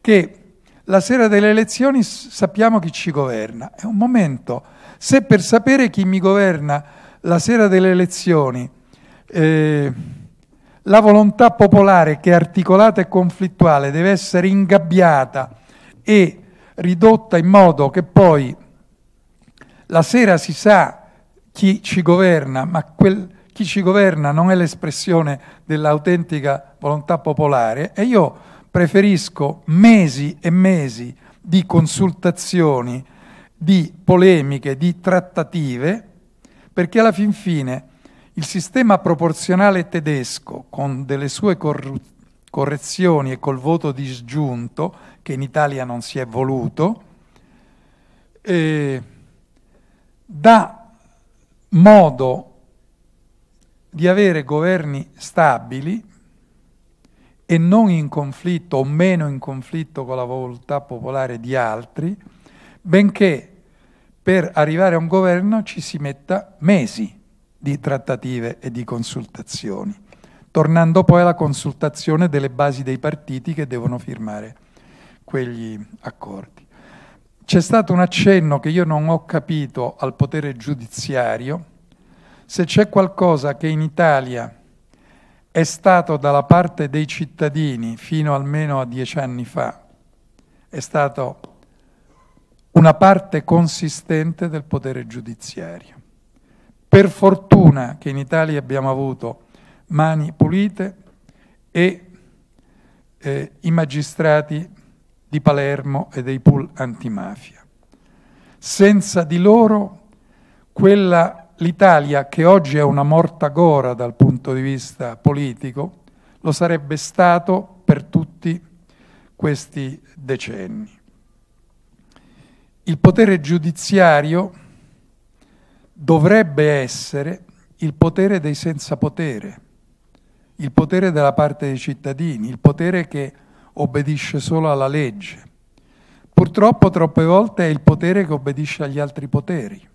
che la sera delle elezioni sappiamo chi ci governa. È un momento se per sapere chi mi governa la sera delle elezioni eh, la volontà popolare che è articolata e conflittuale deve essere ingabbiata e ridotta in modo che poi la sera si sa chi ci governa, ma quel, chi ci governa non è l'espressione dell'autentica volontà popolare e io preferisco mesi e mesi di consultazioni di polemiche, di trattative, perché alla fin fine il sistema proporzionale tedesco, con delle sue corru- correzioni e col voto disgiunto, che in Italia non si è voluto, eh, dà modo di avere governi stabili e non in conflitto o meno in conflitto con la volontà popolare di altri, benché per arrivare a un governo ci si metta mesi di trattative e di consultazioni, tornando poi alla consultazione delle basi dei partiti che devono firmare quegli accordi. C'è stato un accenno che io non ho capito al potere giudiziario, se c'è qualcosa che in Italia è stato dalla parte dei cittadini fino almeno a dieci anni fa, è stato una parte consistente del potere giudiziario. Per fortuna che in Italia abbiamo avuto mani pulite e eh, i magistrati di Palermo e dei pool antimafia. Senza di loro l'Italia, che oggi è una morta gora dal punto di vista politico, lo sarebbe stato per tutti questi decenni il potere giudiziario dovrebbe essere il potere dei senza potere, il potere della parte dei cittadini, il potere che obbedisce solo alla legge. Purtroppo troppe volte è il potere che obbedisce agli altri poteri.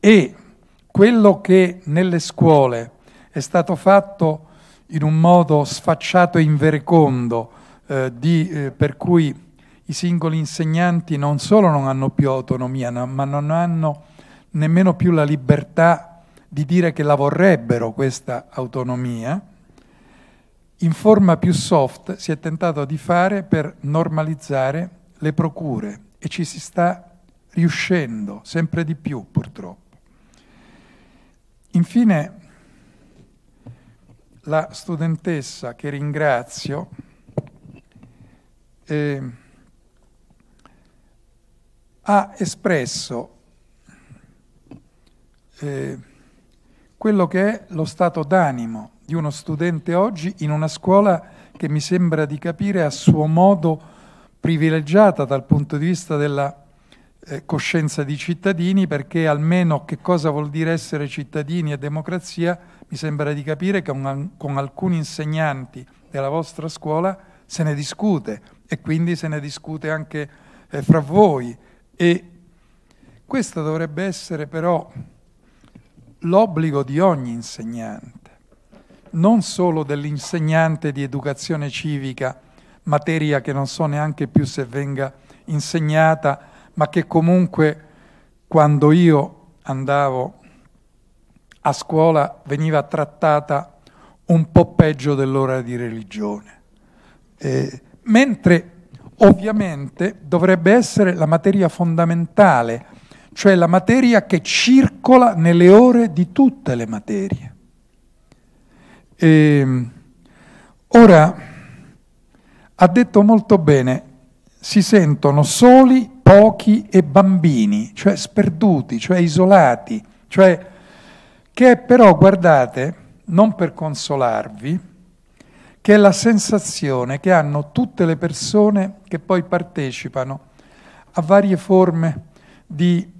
E quello che nelle scuole è stato fatto in un modo sfacciato e inverecondo, eh, di, eh, per cui i singoli insegnanti non solo non hanno più autonomia, ma non hanno nemmeno più la libertà di dire che la vorrebbero questa autonomia, in forma più soft si è tentato di fare per normalizzare le procure e ci si sta riuscendo sempre di più purtroppo. Infine la studentessa che ringrazio eh, ha espresso eh, quello che è lo stato d'animo di uno studente oggi in una scuola che mi sembra di capire a suo modo privilegiata dal punto di vista della eh, coscienza di cittadini, perché almeno che cosa vuol dire essere cittadini e democrazia, mi sembra di capire che un, con alcuni insegnanti della vostra scuola se ne discute e quindi se ne discute anche eh, fra voi e questo dovrebbe essere però l'obbligo di ogni insegnante, non solo dell'insegnante di educazione civica, materia che non so neanche più se venga insegnata, ma che comunque quando io andavo a scuola veniva trattata un po' peggio dell'ora di religione. Eh, mentre ovviamente dovrebbe essere la materia fondamentale, cioè la materia che circola nelle ore di tutte le materie. E, ehm, ora, ha detto molto bene, si sentono soli, pochi e bambini, cioè sperduti, cioè isolati, cioè che però, guardate, non per consolarvi, che è la sensazione che hanno tutte le persone che poi partecipano a varie forme di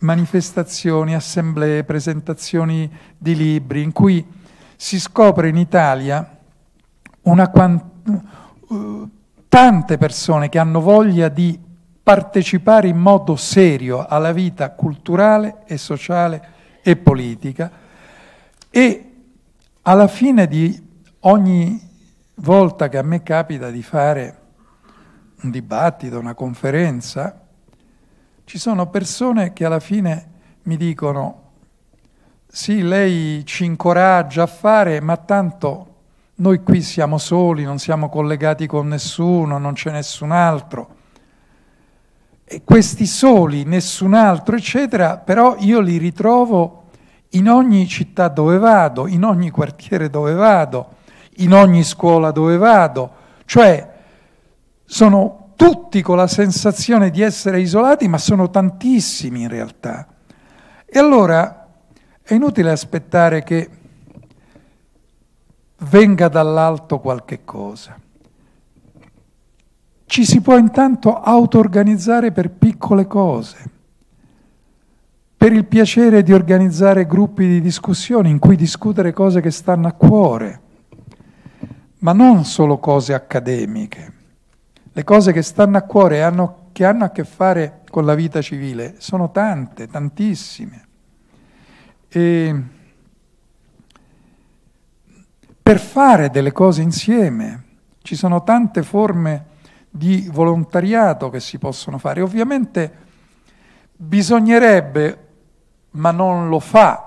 manifestazioni, assemblee, presentazioni di libri, in cui si scopre in Italia uh, tante persone che hanno voglia di partecipare in modo serio alla vita culturale e sociale e politica e alla fine di ogni volta che a me capita di fare un dibattito, una conferenza, ci sono persone che alla fine mi dicono sì, lei ci incoraggia a fare, ma tanto noi qui siamo soli, non siamo collegati con nessuno, non c'è nessun altro. E questi soli, nessun altro, eccetera, però io li ritrovo in ogni città dove vado, in ogni quartiere dove vado, in ogni scuola dove vado, cioè sono tutti con la sensazione di essere isolati, ma sono tantissimi in realtà. E allora è inutile aspettare che venga dall'alto qualche cosa. Ci si può intanto auto-organizzare per piccole cose, per il piacere di organizzare gruppi di discussione in cui discutere cose che stanno a cuore ma non solo cose accademiche. Le cose che stanno a cuore e hanno, che hanno a che fare con la vita civile sono tante, tantissime. E per fare delle cose insieme ci sono tante forme di volontariato che si possono fare. Ovviamente bisognerebbe, ma non lo fanno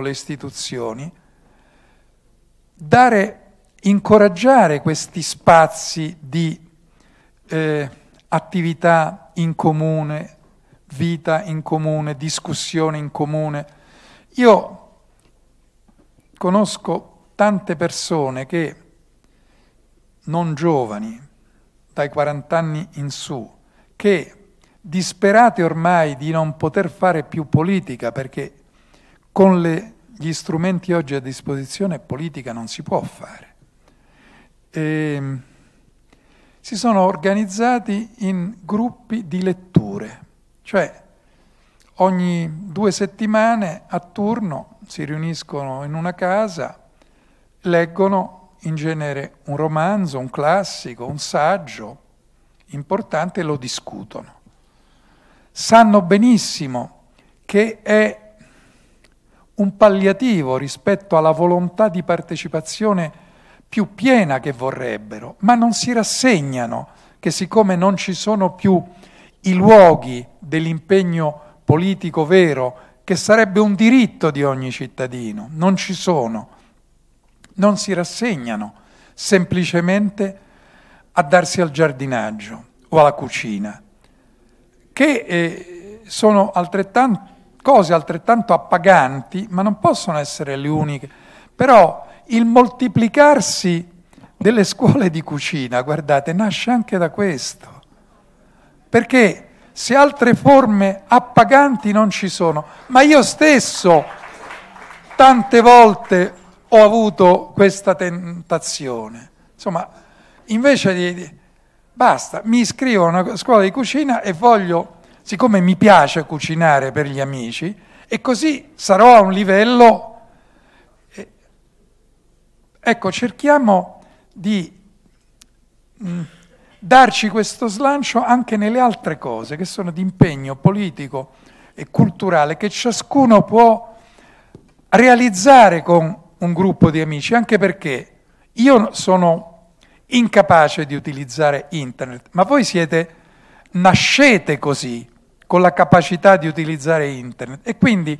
le istituzioni, dare incoraggiare questi spazi di eh, attività in comune, vita in comune, discussione in comune. Io conosco tante persone che, non giovani, dai 40 anni in su, che disperate ormai di non poter fare più politica, perché con le, gli strumenti oggi a disposizione politica non si può fare e ehm, si sono organizzati in gruppi di letture, cioè ogni due settimane a turno si riuniscono in una casa, leggono in genere un romanzo, un classico, un saggio importante e lo discutono. Sanno benissimo che è un palliativo rispetto alla volontà di partecipazione più piena che vorrebbero, ma non si rassegnano che siccome non ci sono più i luoghi dell'impegno politico vero, che sarebbe un diritto di ogni cittadino, non ci sono, non si rassegnano semplicemente a darsi al giardinaggio o alla cucina, che eh, sono altrettanto, cose altrettanto appaganti, ma non possono essere le uniche. Però il moltiplicarsi delle scuole di cucina, guardate, nasce anche da questo. Perché se altre forme appaganti non ci sono, ma io stesso tante volte ho avuto questa tentazione. Insomma, invece di, basta, mi iscrivo a una scuola di cucina e voglio, siccome mi piace cucinare per gli amici, e così sarò a un livello Ecco, cerchiamo di mm, darci questo slancio anche nelle altre cose che sono di impegno politico e culturale che ciascuno può realizzare con un gruppo di amici, anche perché io sono incapace di utilizzare internet, ma voi siete, nascete così, con la capacità di utilizzare internet e quindi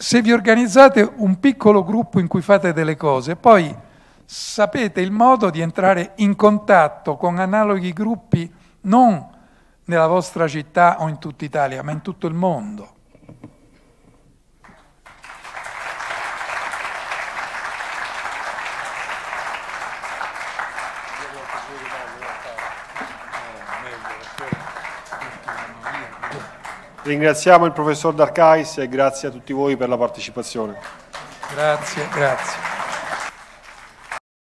se vi organizzate un piccolo gruppo in cui fate delle cose, poi sapete il modo di entrare in contatto con analoghi gruppi non nella vostra città o in tutta Italia, ma in tutto il mondo. Ringraziamo il professor Darcais e grazie a tutti voi per la partecipazione. Grazie, grazie.